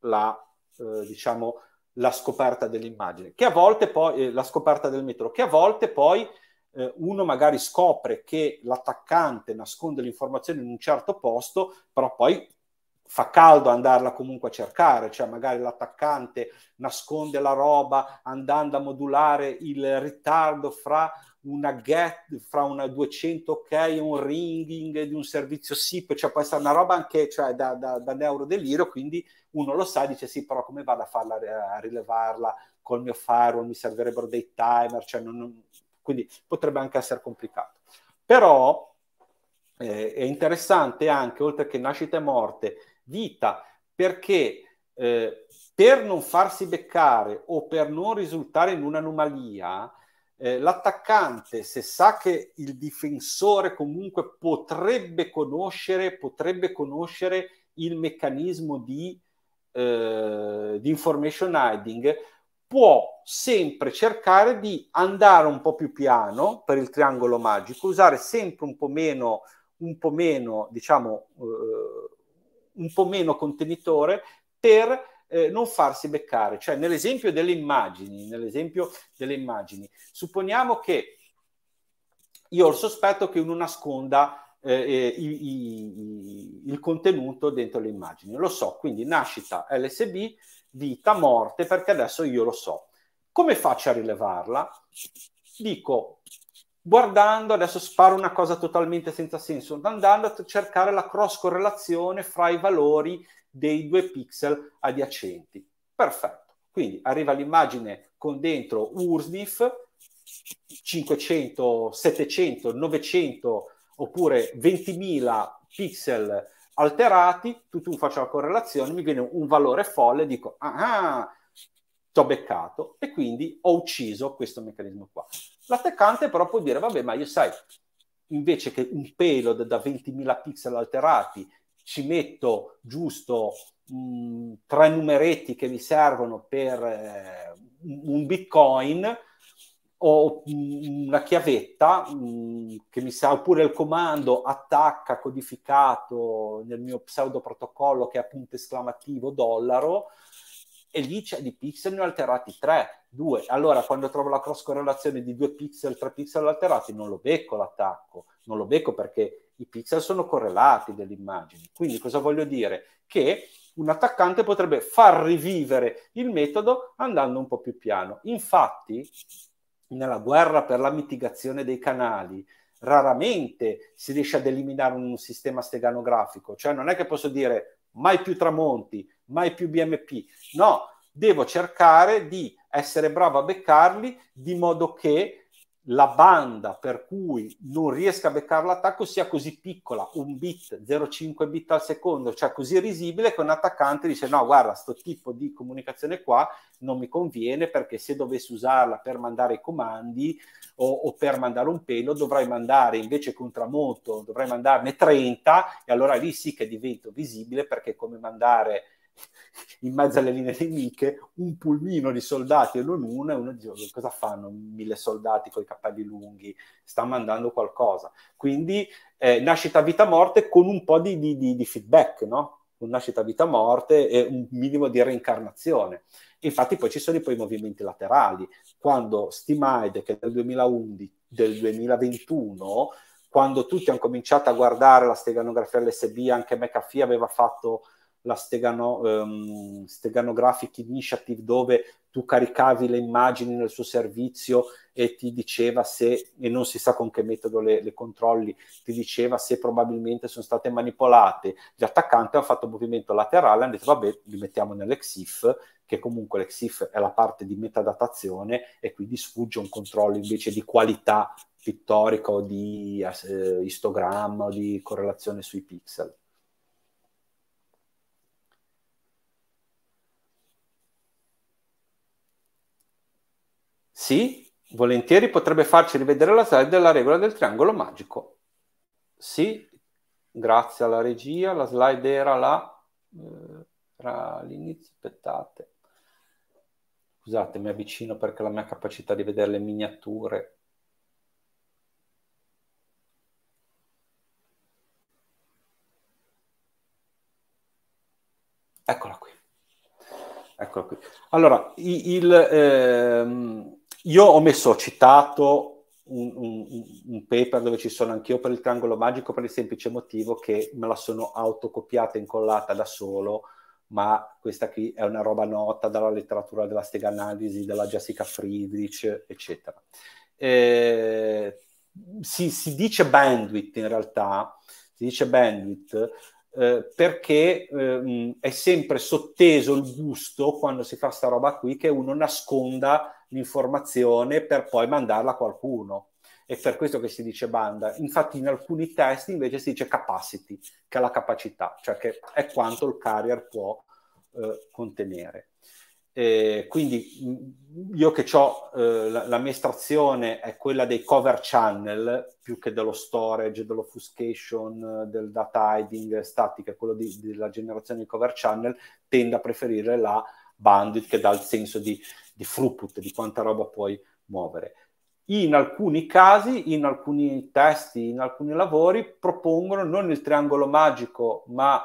la, eh, diciamo, la scoperta dell'immagine, che a volte poi, eh, la scoperta del metro, che a volte poi eh, uno magari scopre che l'attaccante nasconde l'informazione in un certo posto, però poi fa caldo andarla comunque a cercare, cioè magari l'attaccante nasconde la roba andando a modulare il ritardo fra una get, fra una 200 ok e un ringing di un servizio SIP, cioè può essere una roba anche cioè, da, da, da neurodelirio, quindi uno lo sa dice sì, però come vado a farla, eh, a rilevarla col mio firewall, mi servirebbero dei timer, cioè non, non quindi potrebbe anche essere complicato. Però eh, è interessante anche, oltre che nascita e morte, vita, perché eh, per non farsi beccare o per non risultare in un'anomalia, eh, l'attaccante, se sa che il difensore comunque potrebbe conoscere, potrebbe conoscere il meccanismo di, eh, di information hiding, può sempre cercare di andare un po' più piano per il triangolo magico, usare sempre un po' meno, un po' meno, diciamo, eh, un po' meno contenitore per eh, non farsi beccare. Cioè, nell'esempio delle immagini, nell'esempio delle immagini, supponiamo che io ho il sospetto che uno nasconda eh, eh, i, i, i, il contenuto dentro le immagini. Lo so, quindi nascita LSB, vita, morte, perché adesso io lo so. Come faccio a rilevarla? Dico, guardando, adesso sparo una cosa totalmente senza senso, andando a cercare la cross correlazione fra i valori dei due pixel adiacenti. Perfetto. Quindi arriva l'immagine con dentro URSDIF 500, 700, 900 oppure 20.000 pixel alterati, tu, tu faccio la correlazione, mi viene un valore folle, dico, ah, ah ti ho beccato e quindi ho ucciso questo meccanismo qua. L'attaccante però può dire, vabbè, ma io sai, invece che un payload da 20.000 pixel alterati, ci metto giusto mh, mm, tre numeretti che mi servono per eh, un bitcoin, ho una chiavetta mh, mm, che mi sa oppure il comando attacca codificato nel mio pseudo protocollo che è appunto esclamativo dollaro e lì c'è di pixel ne ho alterati 3, 2. Allora quando trovo la cross correlazione di 2 pixel, 3 pixel alterati non lo becco l'attacco, non lo becco perché i pixel sono correlati delle immagini. Quindi cosa voglio dire? Che un attaccante potrebbe far rivivere il metodo andando un po' più piano. Infatti nella guerra per la mitigazione dei canali raramente si riesce ad eliminare un sistema steganografico, cioè non è che posso dire mai più tramonti, mai più BMP, no, devo cercare di essere bravo a beccarli di modo che la banda per cui non riesca a beccare l'attacco sia così piccola, un bit, 0,5 bit al secondo, cioè così risibile che un attaccante dice no, guarda, sto tipo di comunicazione qua non mi conviene perché se dovessi usarla per mandare i comandi o, o per mandare un pelo dovrei mandare invece che un tramonto, dovrei mandarne 30 e allora lì sì che divento visibile perché come mandare in mezzo alle linee nemiche un pulmino di soldati e dell'ONU e uno dice cosa fanno mille soldati con i capelli lunghi sta mandando qualcosa quindi eh, nascita vita morte con un po' di, di, di feedback no? Con nascita vita morte e un minimo di reincarnazione infatti poi ci sono i poi movimenti laterali quando Stimaide che nel 2011 del 2021 quando tutti hanno cominciato a guardare la steganografia LSB anche McAfee aveva fatto la Stegano, um, Steganographic Initiative dove tu caricavi le immagini nel suo servizio e ti diceva se, e non si sa con che metodo le, le controlli, ti diceva se probabilmente sono state manipolate. Gli attaccanti hanno fatto un movimento laterale, hanno detto vabbè, li mettiamo nell'EXIF, che comunque l'EXIF è la parte di metadatazione e quindi sfugge un controllo invece di qualità pittorica o di eh, istogramma o di correlazione sui pixel. Sì, volentieri potrebbe farci rivedere la slide della regola del triangolo magico. Sì, grazie alla regia, la slide era la... Eh, era all'inizio, aspettate. Scusate, mi avvicino perché la mia capacità di vedere le miniature Eccola qui. Eccola qui. Allora, il, il ehm, io ho messo, ho citato un, un, un, paper dove ci sono anch'io per il triangolo magico per il semplice motivo che me la sono autocopiata e incollata da solo, ma questa qui è una roba nota dalla letteratura della steganalisi, della Jessica Friedrich, eccetera. Eh, si, si, dice bandwidth in realtà, si dice bandwidth eh, perché eh, è sempre sotteso il gusto quando si fa sta roba qui che uno nasconda l'informazione per poi mandarla a qualcuno. È per questo che si dice banda. Infatti in alcuni test invece si dice capacity, che è la capacità, cioè che è quanto il carrier può eh, contenere. E quindi io che ho eh, la, la, mia estrazione è quella dei cover channel più che dello storage, dell'offuscation, del data hiding static, quello di, della generazione di cover channel, tende a preferire la bandit che dà il senso di, di throughput, di quanta roba puoi muovere. In alcuni casi, in alcuni testi, in alcuni lavori propongono non il triangolo magico, ma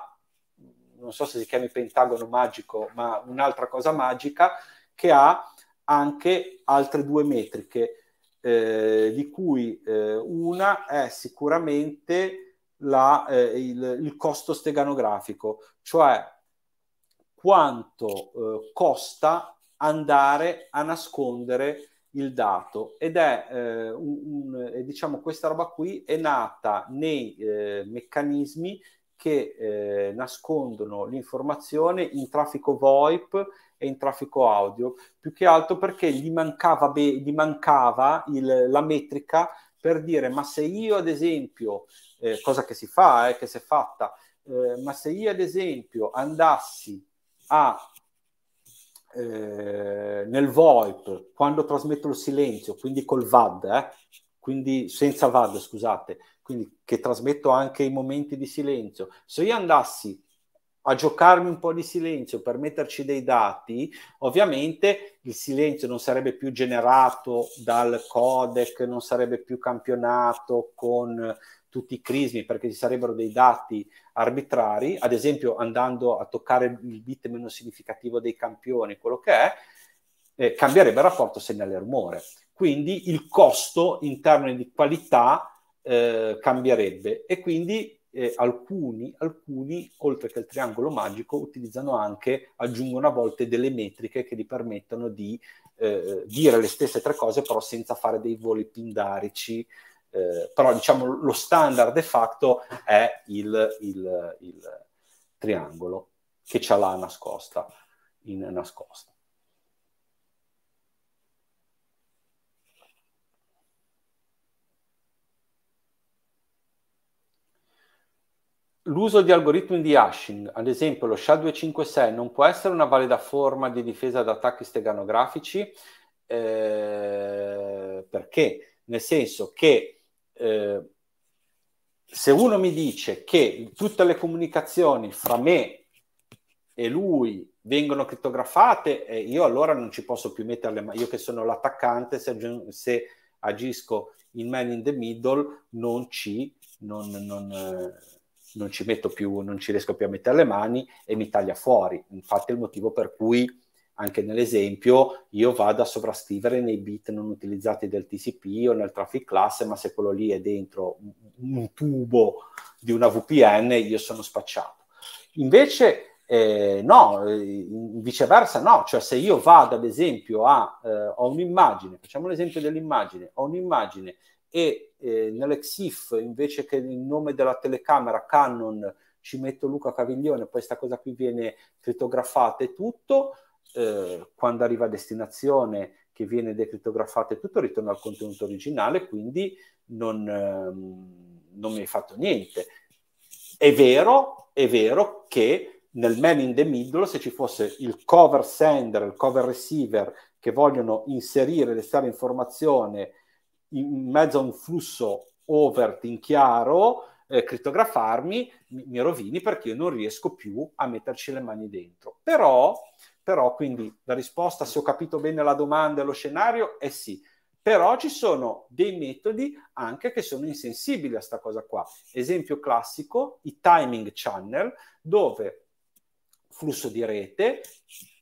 non so se si chiami pentagono magico, ma un'altra cosa magica che ha anche altre due metriche, eh, di cui eh, una è sicuramente la, eh, il, il costo steganografico, cioè quanto eh, costa andare a nascondere il dato ed è eh, un, un, eh, diciamo questa roba qui è nata nei eh, meccanismi che eh, nascondono l'informazione in traffico VoIP e in traffico audio, più che altro perché gli mancava, be- gli mancava il, la metrica per dire ma se io ad esempio, eh, cosa che si fa, eh, che si è fatta, ma se io ad esempio andassi ha eh, nel VoIP, quando trasmetto il silenzio, quindi col VAD, eh, quindi senza VAD, scusate, quindi che trasmetto anche i momenti di silenzio, se io andassi a giocarmi un po' di silenzio per metterci dei dati, ovviamente il silenzio non sarebbe più generato dal codec, non sarebbe più campionato con tutti i crismi perché ci sarebbero dei dati arbitrari, ad esempio andando a toccare il bit meno significativo dei campioni, quello che è, eh, cambierebbe il rapporto segnale-rumore. Quindi il costo in termini di qualità eh, cambierebbe e quindi eh, alcuni, alcuni, oltre che il triangolo magico, utilizzano anche, aggiungono a volte delle metriche che gli permettono di eh, dire le stesse tre cose, però senza fare dei voli pindarici eh, però diciamo lo standard de facto è il, il, il triangolo che ce l'ha nascosta in nascosta. L'uso di algoritmi di hashing, ad esempio lo SHA-256, non può essere una valida forma di difesa da attacchi steganografici eh, perché? Nel senso che eh, se uno mi dice che tutte le comunicazioni fra me e lui vengono crittografate, eh, io allora non ci posso più metterle, ma io che sono l'attaccante, se, se agisco in man in the middle, non ci, non, non, eh, non ci metto più, non ci riesco più a mettere le mani e mi taglia fuori. Infatti è il motivo per cui anche nell'esempio, io vado a sovrascrivere nei bit non utilizzati del TCP o nel traffic class, ma se quello lì è dentro un tubo di una VPN, io sono spacciato. Invece eh, no, eh, viceversa no, cioè se io vado ad esempio a eh, ho un'immagine, facciamo l'esempio dell'immagine, ho un'immagine e eh, nell'EXIF invece che il nome della telecamera Canon ci metto Luca Caviglione, poi questa cosa qui viene crittografata e tutto, eh, quando arriva a destinazione che viene decrittografato e tutto ritorna al contenuto originale, quindi non, ehm, non mi hai fatto niente. È vero, è vero che nel man in the middle, se ci fosse il cover sender, il cover receiver che vogliono inserire, restare informazione in mezzo a un flusso overt in chiaro, eh, crittografarmi, mi, mi, rovini perché io non riesco più a metterci le mani dentro. Però però quindi la risposta, se ho capito bene la domanda e lo scenario, è sì. Però ci sono dei metodi anche che sono insensibili a questa cosa qua. Esempio classico, i timing channel, dove flusso di rete,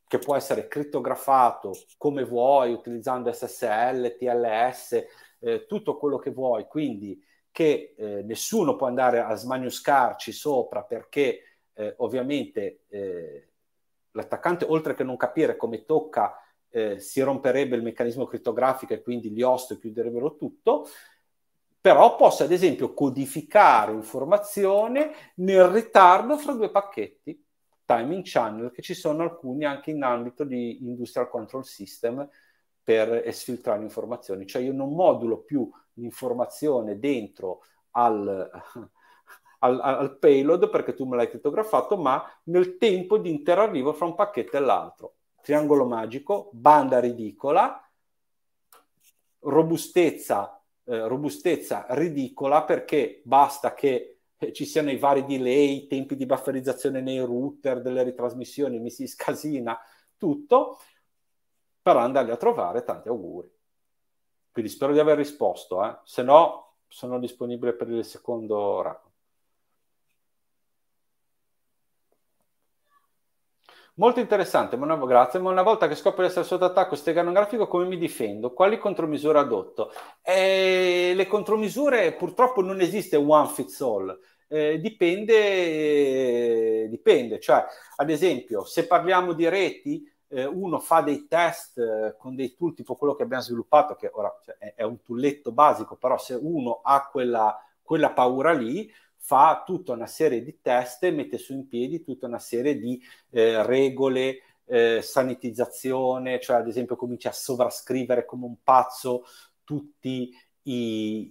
che può essere crittografato come vuoi, utilizzando SSL, TLS, eh, tutto quello che vuoi, quindi che eh, nessuno può andare a smanuscarci sopra perché eh, ovviamente eh, l'attaccante, oltre che non capire come tocca, eh, si romperebbe il meccanismo crittografico e quindi gli host chiuderebbero tutto, però possa ad esempio codificare informazione nel ritardo fra due pacchetti timing channel che ci sono alcuni anche in ambito di industrial control system per esfiltrare informazioni, cioè io non modulo più l'informazione dentro al, al, al payload perché tu me l'hai crittografato, ma nel tempo di interarrivo fra un pacchetto e l'altro. Triangolo magico, banda ridicola, robustezza, eh, robustezza ridicola perché basta che eh, ci siano i vari delay, i tempi di bufferizzazione nei router, delle ritrasmissioni, mi si scasina tutto, per andarli a trovare tanti auguri. Quindi spero di aver risposto, eh? se no sono disponibile per il secondo round. Molto interessante, ma una, grazie, ma una volta che scopro di essere sotto attacco spiegano grafico come mi difendo, quali contromisure adotto? Eh, le contromisure purtroppo non esiste one fits all, eh, dipende, eh, dipende, cioè ad esempio se parliamo di reti, eh, uno fa dei test eh, con dei tool tipo quello che abbiamo sviluppato, che ora cioè, è, è, un tulletto basico, però se uno ha quella, quella paura lì, fa tutta una serie di test e mette su in piedi tutta una serie di eh, regole, eh, sanitizzazione, cioè ad esempio comincia a sovrascrivere come un pazzo tutti i,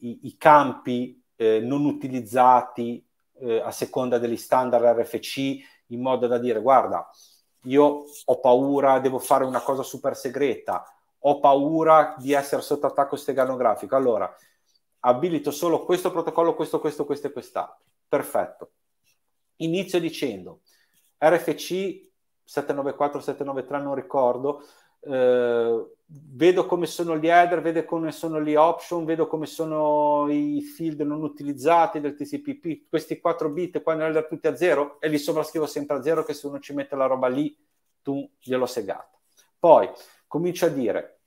i, i campi eh, non utilizzati eh, a seconda degli standard RFC in modo da dire guarda, io ho paura, devo fare una cosa super segreta, ho paura di essere sotto attacco steganografico, allora abilito solo questo protocollo, questo, questo, questo e quest'altro. Perfetto. Inizio dicendo, RFC 794, 793, non ricordo, eh, vedo come sono gli header, vedo come sono gli option, vedo come sono i field non utilizzati del TCPP, questi 4 bit qua ne da tutti a zero e li sovrascrivo sempre a zero che se uno ci mette la roba lì tu glielo segata. Poi comincio a dire,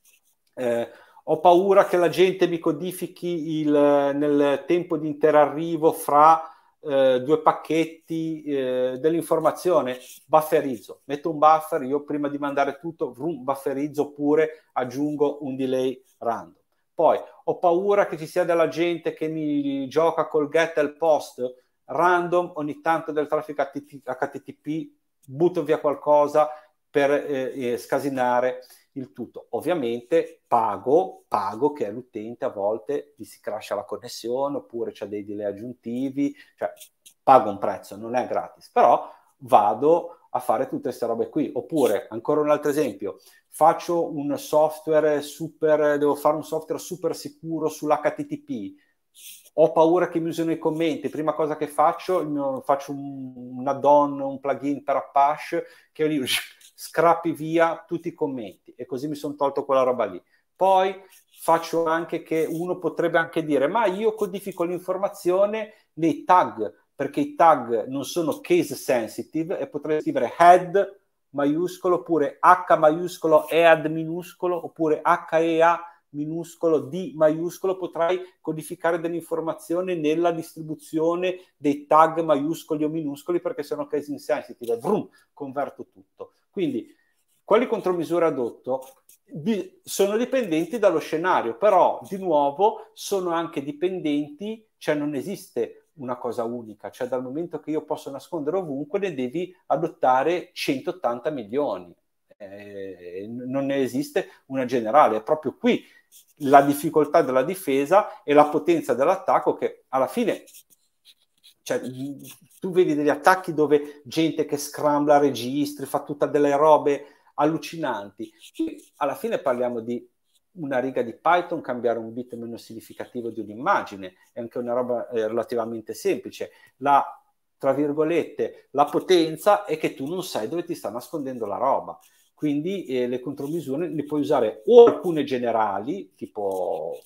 eh, ho paura che la gente mi codifichi il, nel tempo di interarrivo fra eh, due pacchetti eh, dell'informazione, bufferizzo, metto un buffer, io prima di mandare tutto vroom, bufferizzo oppure aggiungo un delay random. Poi ho paura che ci sia della gente che mi gioca col get e il post random, ogni tanto del traffico HTTP, butto via qualcosa per eh, eh scasinare il tutto. Ovviamente pago, pago che l'utente a volte gli si crasha la connessione oppure c'è dei delay aggiuntivi, cioè pago un prezzo, non è gratis, però vado a fare tutte queste robe qui. Oppure, ancora un altro esempio, faccio un software super, devo fare un software super sicuro sull'HTTP, ho paura che mi usino i commenti, prima cosa che faccio, faccio un, add-on, un plugin per Apache, che io dico scrappi via tutti i commenti e così mi sono tolto quella roba lì. Poi faccio anche che uno potrebbe anche dire, ma io codifico l'informazione nei tag, perché i tag non sono case sensitive e potrei scrivere head maiuscolo oppure H maiuscolo EAD minuscolo oppure HEA minuscolo D maiuscolo potrai codificare dell'informazione nella distribuzione dei tag maiuscoli o minuscoli perché sono case in sense ti da vroom, converto tutto. Quindi quali contromisure adotto sono dipendenti dallo scenario, però di nuovo sono anche dipendenti, cioè non esiste una cosa unica, cioè dal momento che io posso nascondere ovunque ne devi adottare 180 milioni, eh, non ne esiste una generale, è proprio qui la difficoltà della difesa e la potenza dell'attacco che alla fine cioè, tu vedi degli attacchi dove gente che scrambla registri, fa tutte delle robe allucinanti. Alla fine parliamo di una riga di Python, cambiare un bit meno significativo di un'immagine, è anche una roba eh, relativamente semplice. La, tra virgolette, la potenza è che tu non sai dove ti sta nascondendo la roba. Quindi eh, le contromisure le puoi usare o alcune generali, tipo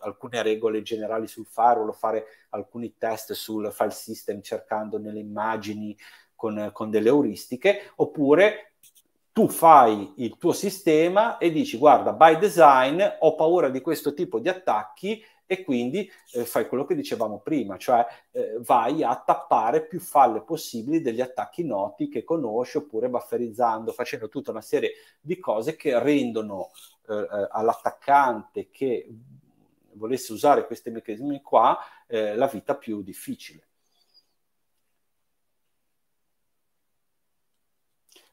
alcune regole generali sul firewall, fare alcuni test sul file system cercando nelle immagini con, con delle euristiche, oppure tu fai il tuo sistema e dici guarda, by design ho paura di questo tipo di attacchi, e quindi eh, fai quello che dicevamo prima, cioè eh, vai a tappare più falle possibili degli attacchi noti che conosci oppure bufferizzando, facendo tutta una serie di cose che rendono eh, eh all'attaccante che volesse usare questi meccanismi qua eh, la vita più difficile.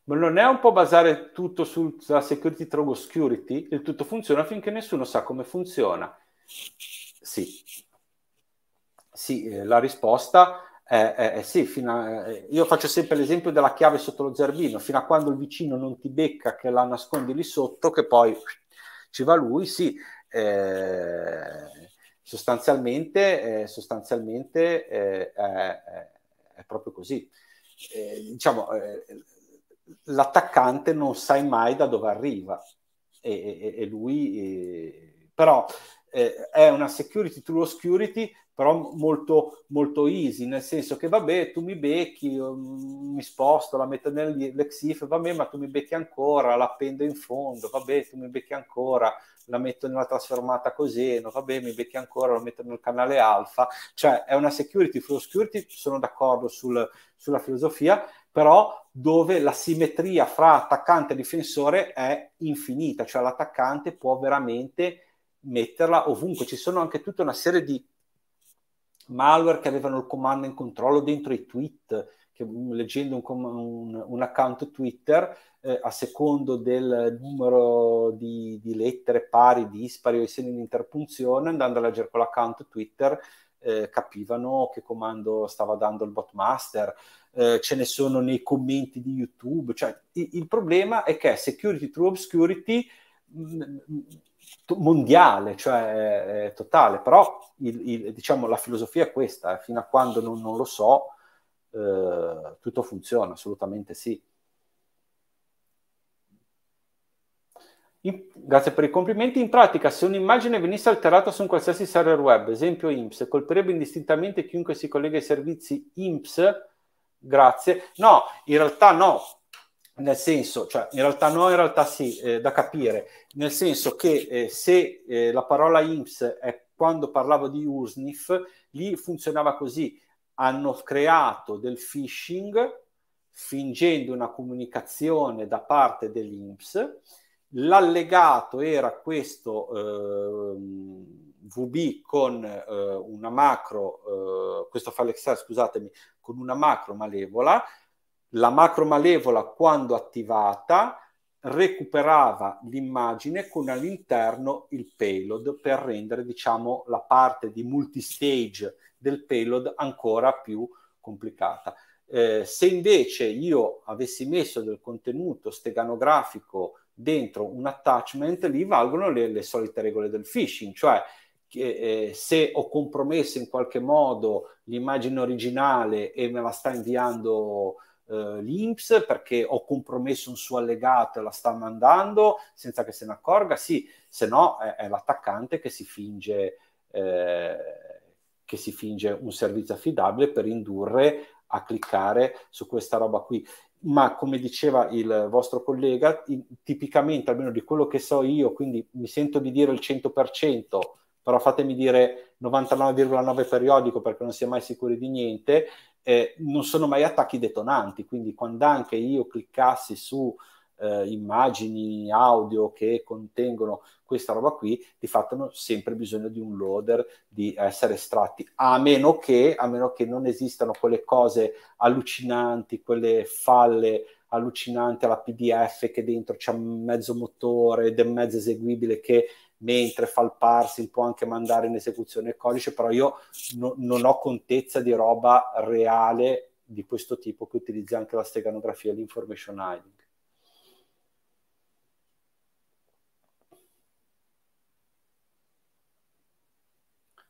ma non è un po' basare tutto sulla security through obscurity? Il tutto funziona finché nessuno sa come funziona. Sì. Sì, eh, la risposta è, è, è sì. A, eh, io faccio sempre l'esempio della chiave sotto lo zerbino, fino a quando il vicino non ti becca che la nascondi lì sotto, che poi ci va lui, sì. Eh, sostanzialmente, eh, sostanzialmente eh, è, è, proprio così. Eh, diciamo, l'attaccante non sai mai da dove arriva e, e, e lui... però eh, è una security through oscurity, però molto, molto easy, nel senso che vabbè, tu mi becchi, mm, mi sposto, la metto nell'exif, vabbè, ma tu mi becchi ancora, la appendo in fondo, vabbè, tu mi becchi ancora, la metto nella trasformata coseno, vabbè, mi becchi ancora, la metto nel canale alfa, cioè è una security through oscurity, sono d'accordo sul, sulla filosofia, però dove la simmetria fra attaccante e difensore è infinita, cioè l'attaccante può veramente metterla ovunque. Ci sono anche tutta una serie di malware che avevano il comando in controllo dentro i tweet, che mm, leggendo un, un, un account Twitter, eh, a secondo del numero di, di, lettere pari, dispari o i segni di interpunzione, andando a leggere quell'account Twitter, eh, capivano che comando stava dando il botmaster, eh, ce ne sono nei commenti di YouTube, cioè il, il problema è che security through obscurity mh, mm, mh, mm, mondiale, cioè eh, eh, totale, però il, il, diciamo, la filosofia è questa, eh. fino a quando non, non lo so, eh, tutto funziona, assolutamente sì. In, grazie per i complimenti. In pratica, se un'immagine venisse alterata su un qualsiasi server web, esempio IMSS, colpirebbe indistintamente chiunque si collega ai servizi IMSS? Grazie. No, in realtà no, nel senso, cioè in realtà no, in realtà sì, eh, da capire, nel senso che eh, se eh, la parola IMSS è quando parlavo di USNIF, lì funzionava così, hanno creato del phishing fingendo una comunicazione da parte dell'IMSS, l'allegato era questo ehm, VB con eh, una macro, eh, questo file Excel scusatemi, con una macro malevola, la macro malevola quando attivata, recuperava l'immagine con all'interno il payload per rendere diciamo, la parte di multistage del payload ancora più complicata. Eh, se invece io avessi messo del contenuto steganografico dentro un attachment, lì valgono le, le solite regole del phishing, cioè che, eh, se ho compromesso in qualche modo l'immagine originale e me la sta inviando eh, l'Inps perché ho compromesso un suo allegato e la sta mandando senza che se ne accorga, sì, se no è, è l'attaccante che si finge... Eh, che si finge un servizio affidabile per indurre a cliccare su questa roba qui ma come diceva il vostro collega, tipicamente, almeno di quello che so io, quindi mi sento di dire il 100%, però fatemi dire 99,9 periodico perché non si è mai sicuri di niente, eh, non sono mai attacchi detonanti, quindi quando anche io cliccassi su eh, immagini, audio che contengono questa roba qui, di fatto hanno sempre bisogno di un loader di essere estratti, a meno che, a meno che non esistano quelle cose allucinanti, quelle falle allucinanti alla PDF che dentro c'è mezzo motore ed è mezzo eseguibile che mentre fa il parsing può anche mandare in esecuzione il codice, però io no, non ho contezza di roba reale di questo tipo che utilizza anche la steganografia e l'information hiding.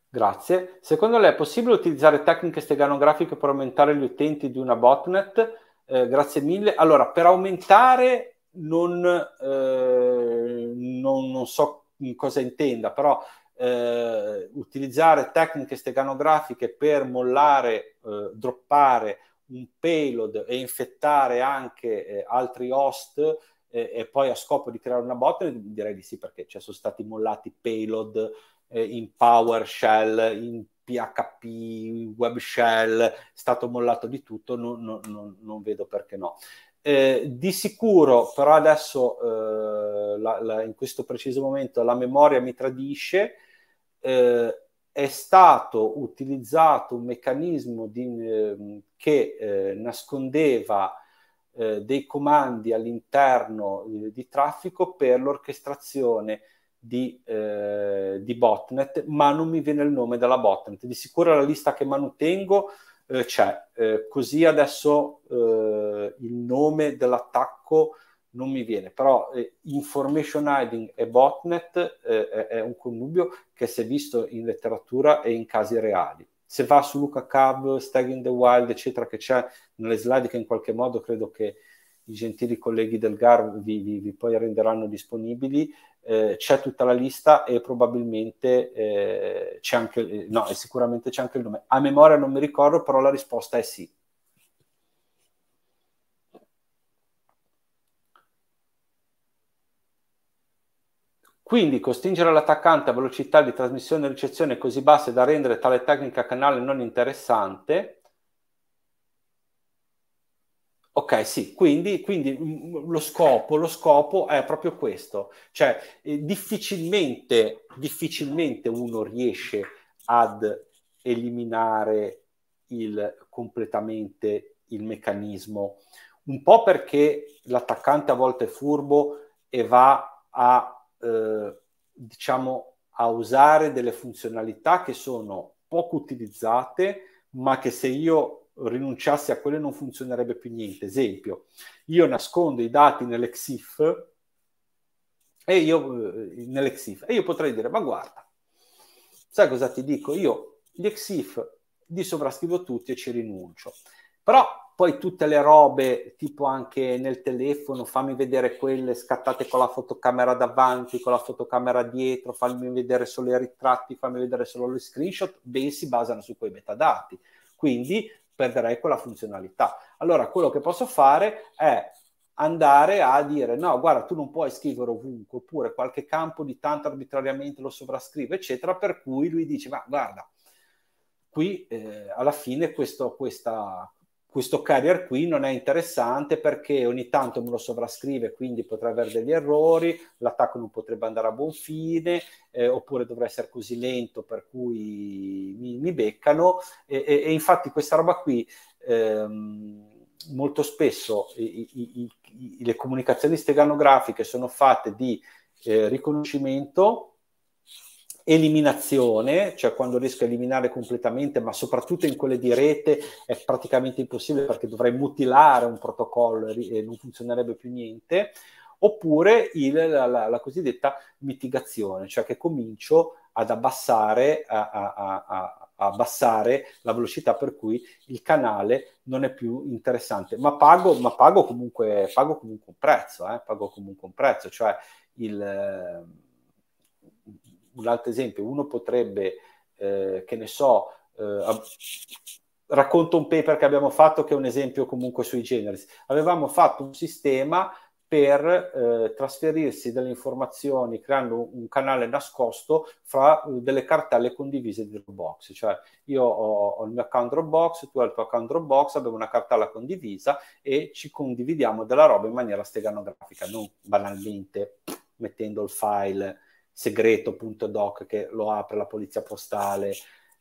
Grazie. Secondo lei è possibile utilizzare tecniche steganografiche per aumentare gli utenti di una botnet? Eh, grazie mille. Allora, per aumentare non, eh, non, non so cosa intenda, però eh, utilizzare tecniche steganografiche per mollare, eh, droppare un payload e infettare anche eh, altri host eh, e poi a scopo di creare una bot, direi di sì perché ci cioè, sono stati mollati payload eh, in PowerShell, in PHP, web shell, è stato mollato di tutto, non, non, non vedo perché no. Eh, di sicuro, però adesso eh, la, la, in questo preciso momento la memoria mi tradisce, eh, è stato utilizzato un meccanismo di, ehm, che eh, nascondeva eh, dei comandi all'interno eh, di traffico per l'orchestrazione di, di, botnet, ma non mi viene il nome della botnet. Di sicuro la lista che manutengo eh, c'è. Eh, così adesso eh, il nome dell'attacco non mi viene, però eh, information hiding e botnet eh, è, è, un connubio che si è visto in letteratura e in casi reali. Se va su Luca Cab, Stag in the Wild, eccetera, che c'è nelle slide che in qualche modo credo che i gentili colleghi del GAR vi, vi, vi poi renderanno disponibili, eh, c'è tutta la lista e probabilmente eh, c'è anche, eh, no, e sicuramente c'è anche il nome. A memoria non mi ricordo, però la risposta è sì. Quindi costringere l'attaccante a velocità di trasmissione e ricezione così basse da rendere tale tecnica canale non interessante, Ok, sì, quindi, quindi mm, mm, lo, scopo, lo, scopo, è proprio questo, cioè eh, difficilmente, difficilmente uno riesce ad eliminare il, completamente il meccanismo, un po' perché l'attaccante a volte è furbo e va a, eh, diciamo, a usare delle funzionalità che sono poco utilizzate, ma che se io rinunciassi a quello non funzionerebbe più niente. Esempio, io nascondo i dati nell'EXIF e io, eh, nell'EXIF, e io potrei dire, ma guarda, sai cosa ti dico? Io gli EXIF li sovrascrivo tutti e ci rinuncio. Però poi tutte le robe, tipo anche nel telefono, fammi vedere quelle scattate con la fotocamera davanti, con la fotocamera dietro, fammi vedere solo i ritratti, fammi vedere solo le screenshot, ben si basano su quei metadati. Quindi perderei quella funzionalità. Allora quello che posso fare è andare a dire no, guarda, tu non puoi scrivere ovunque, oppure qualche campo di tanto arbitrariamente lo sovrascrive, eccetera, per cui lui dice, ma guarda, qui eh, alla fine questo, questa, questo carrier qui non è interessante perché ogni tanto me lo sovrascrive, quindi potrà avere degli errori, l'attacco non potrebbe andare a buon fine, eh, oppure dovrà essere così lento per cui mi, mi beccano. E, e, e, infatti questa roba qui... Ehm, molto spesso i, i, i, le comunicazioni steganografiche sono fatte di eh, riconoscimento eliminazione, cioè quando riesco a eliminare completamente, ma soprattutto in quelle di rete è praticamente impossibile perché dovrei mutilare un protocollo e, non funzionerebbe più niente, oppure il, la, la, la, cosiddetta mitigazione, cioè che comincio ad abbassare, a, a, a, abbassare la velocità per cui il canale non è più interessante, ma pago, ma pago, comunque, pago comunque un prezzo, eh? pago comunque un prezzo, cioè il un altro esempio, uno potrebbe, eh, che ne so, eh, racconto un paper che abbiamo fatto che è un esempio comunque sui generis, avevamo fatto un sistema per eh, trasferirsi delle informazioni creando un canale nascosto fra uh, delle cartelle condivise di Dropbox. Cioè io ho, ho, il mio account Dropbox, tu hai il tuo account Dropbox, abbiamo una cartella condivisa e ci condividiamo della roba in maniera steganografica, non banalmente mettendo il file segreto.doc che lo apre la polizia postale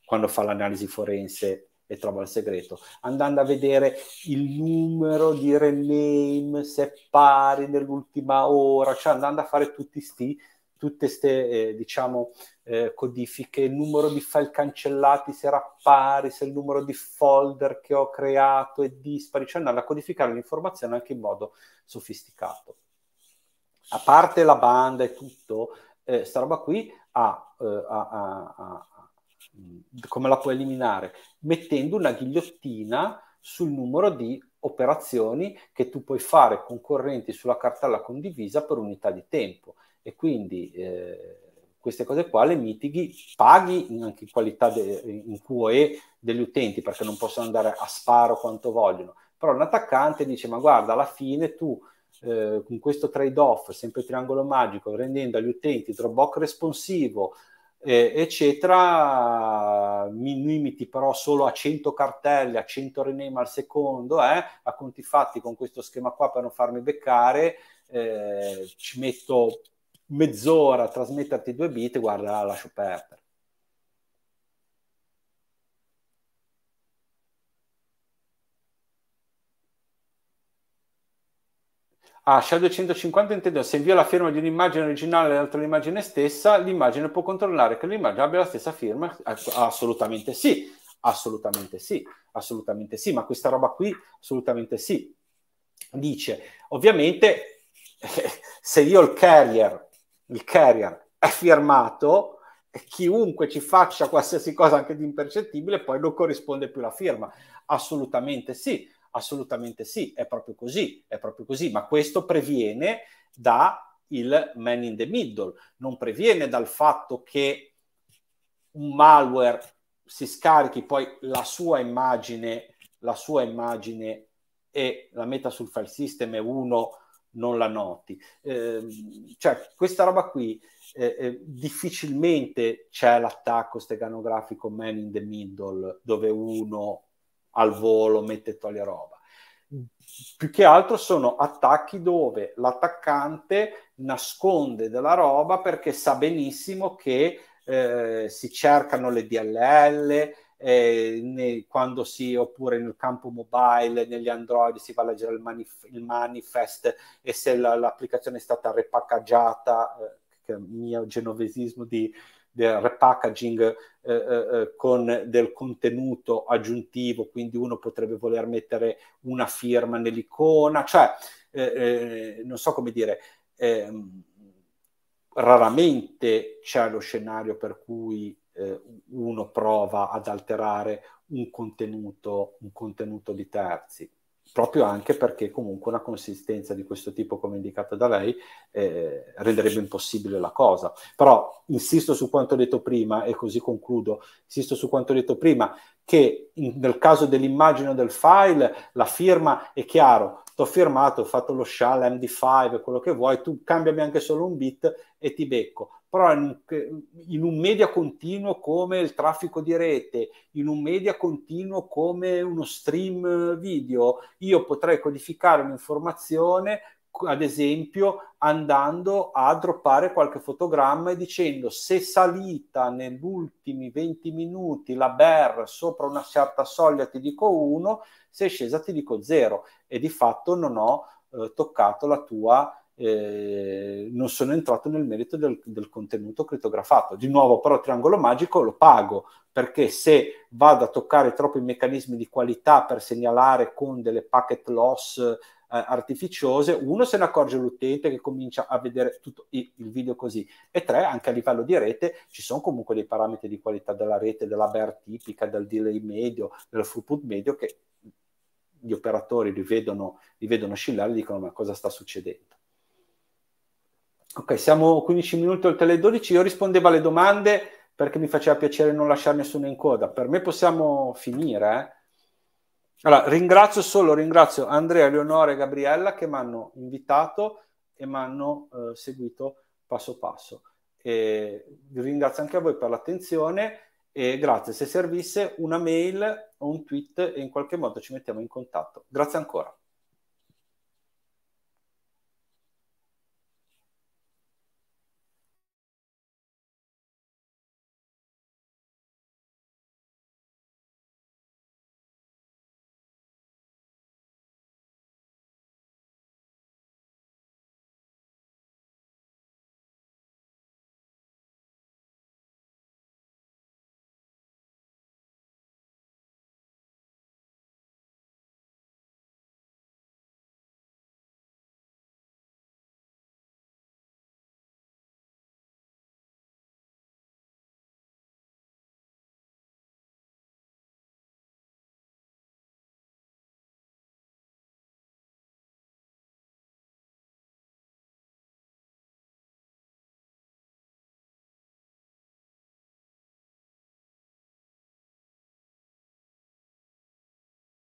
quando fa l'analisi forense e trova il segreto, andando a vedere il numero di rename, se è pari nell'ultima ora, cioè andando a fare tutti sti, tutte queste eh, diciamo, eh, codifiche, il numero di file cancellati, se era pari, se il numero di folder che ho creato è dispari, cioè andando a codificare l'informazione anche in modo sofisticato. A parte la banda e tutto, eh, sta roba qui a, eh, a, a, a, come la puoi eliminare? Mettendo una ghigliottina sul numero di operazioni che tu puoi fare concorrenti sulla cartella condivisa per unità di tempo e quindi eh, queste cose qua le mitighi, paghi anche in qualità de, in QoE degli utenti perché non possono andare a sparo quanto vogliono, però un attaccante dice ma guarda alla fine tu eh, con questo trade-off, sempre triangolo magico, rendendo agli utenti Dropbox responsivo, eh, eccetera, mi limiti però solo a 100 cartelle, a 100 rename al secondo, eh, a conti fatti con questo schema qua per non farmi beccare, eh, ci metto mezz'ora a trasmetterti due bit, guarda, lascio perdere. Ah, SHA-250 intende se invio la firma di un'immagine originale all'altra immagine stessa, l'immagine può controllare che l'immagine abbia la stessa firma? Ecco, assolutamente sì, assolutamente sì, assolutamente sì, ma questa roba qui assolutamente sì. Dice, ovviamente, se io il carrier, il carrier è firmato, chiunque ci faccia qualsiasi cosa anche di impercettibile, poi non corrisponde più la firma. Assolutamente sì Assolutamente sì, è proprio così, è proprio così, ma questo previene dal man in the middle, non previene dal fatto che un malware si scarichi poi la sua immagine, la sua immagine e la metta sul file system e uno non la noti. Eh, cioè, questa roba qui eh, eh, difficilmente c'è l'attacco steganografico man in the middle dove uno al volo, mette e toglie roba. Più che altro sono attacchi dove l'attaccante nasconde della roba perché sa benissimo che eh, si cercano le DLL, eh, ne, quando si oppure nel campo mobile negli android si va a leggere il, manif- il manifest e se la, l'applicazione è stata repackaggiata eh, che è il mio genovesismo di del repackaging eh, eh, eh, con del contenuto aggiuntivo, quindi uno potrebbe voler mettere una firma nell'icona, cioè eh, eh non so come dire, ehm, raramente c'è lo scenario per cui eh, uno prova ad alterare un contenuto, un contenuto di terzi proprio anche perché comunque una consistenza di questo tipo, come indicata da lei, eh, renderebbe impossibile la cosa. Però insisto su quanto detto prima, e così concludo, insisto su quanto detto prima, che in, nel caso dell'immagine del file, la firma è chiaro, ti ho firmato, ho fatto lo shell, MD5, quello che vuoi, tu cambiami anche solo un bit e ti becco però in un, media continuo come il traffico di rete, in un media continuo come uno stream video, io potrei codificare un'informazione, ad esempio, andando a droppare qualche fotogramma e dicendo se salita negli ultimi 20 minuti la BER sopra una certa soglia ti dico 1, se è scesa ti dico 0 e di fatto non ho eh, toccato la tua eh, non sono entrato nel merito del, del, contenuto crittografato. Di nuovo, però, triangolo magico lo pago perché se vado a toccare troppi meccanismi di qualità per segnalare con delle packet loss eh, artificiose, uno se ne accorge l'utente che comincia a vedere tutto il, video così, e tre, anche a livello di rete ci sono comunque dei parametri di qualità della rete, della bear tipica, del delay medio, del throughput medio che gli operatori li vedono, li vedono oscillare e dicono ma cosa sta succedendo? Ok, siamo 15 minuti oltre le 12. Io rispondevo alle domande perché mi faceva piacere non lasciare nessuno in coda. Per me possiamo finire. Eh? Allora, ringrazio solo, ringrazio Andrea, Leonora e Gabriella che mi hanno invitato e mi hanno eh, seguito passo passo. E vi ringrazio anche a voi per l'attenzione e grazie. Se servisse una mail o un tweet e in qualche modo ci mettiamo in contatto. Grazie ancora.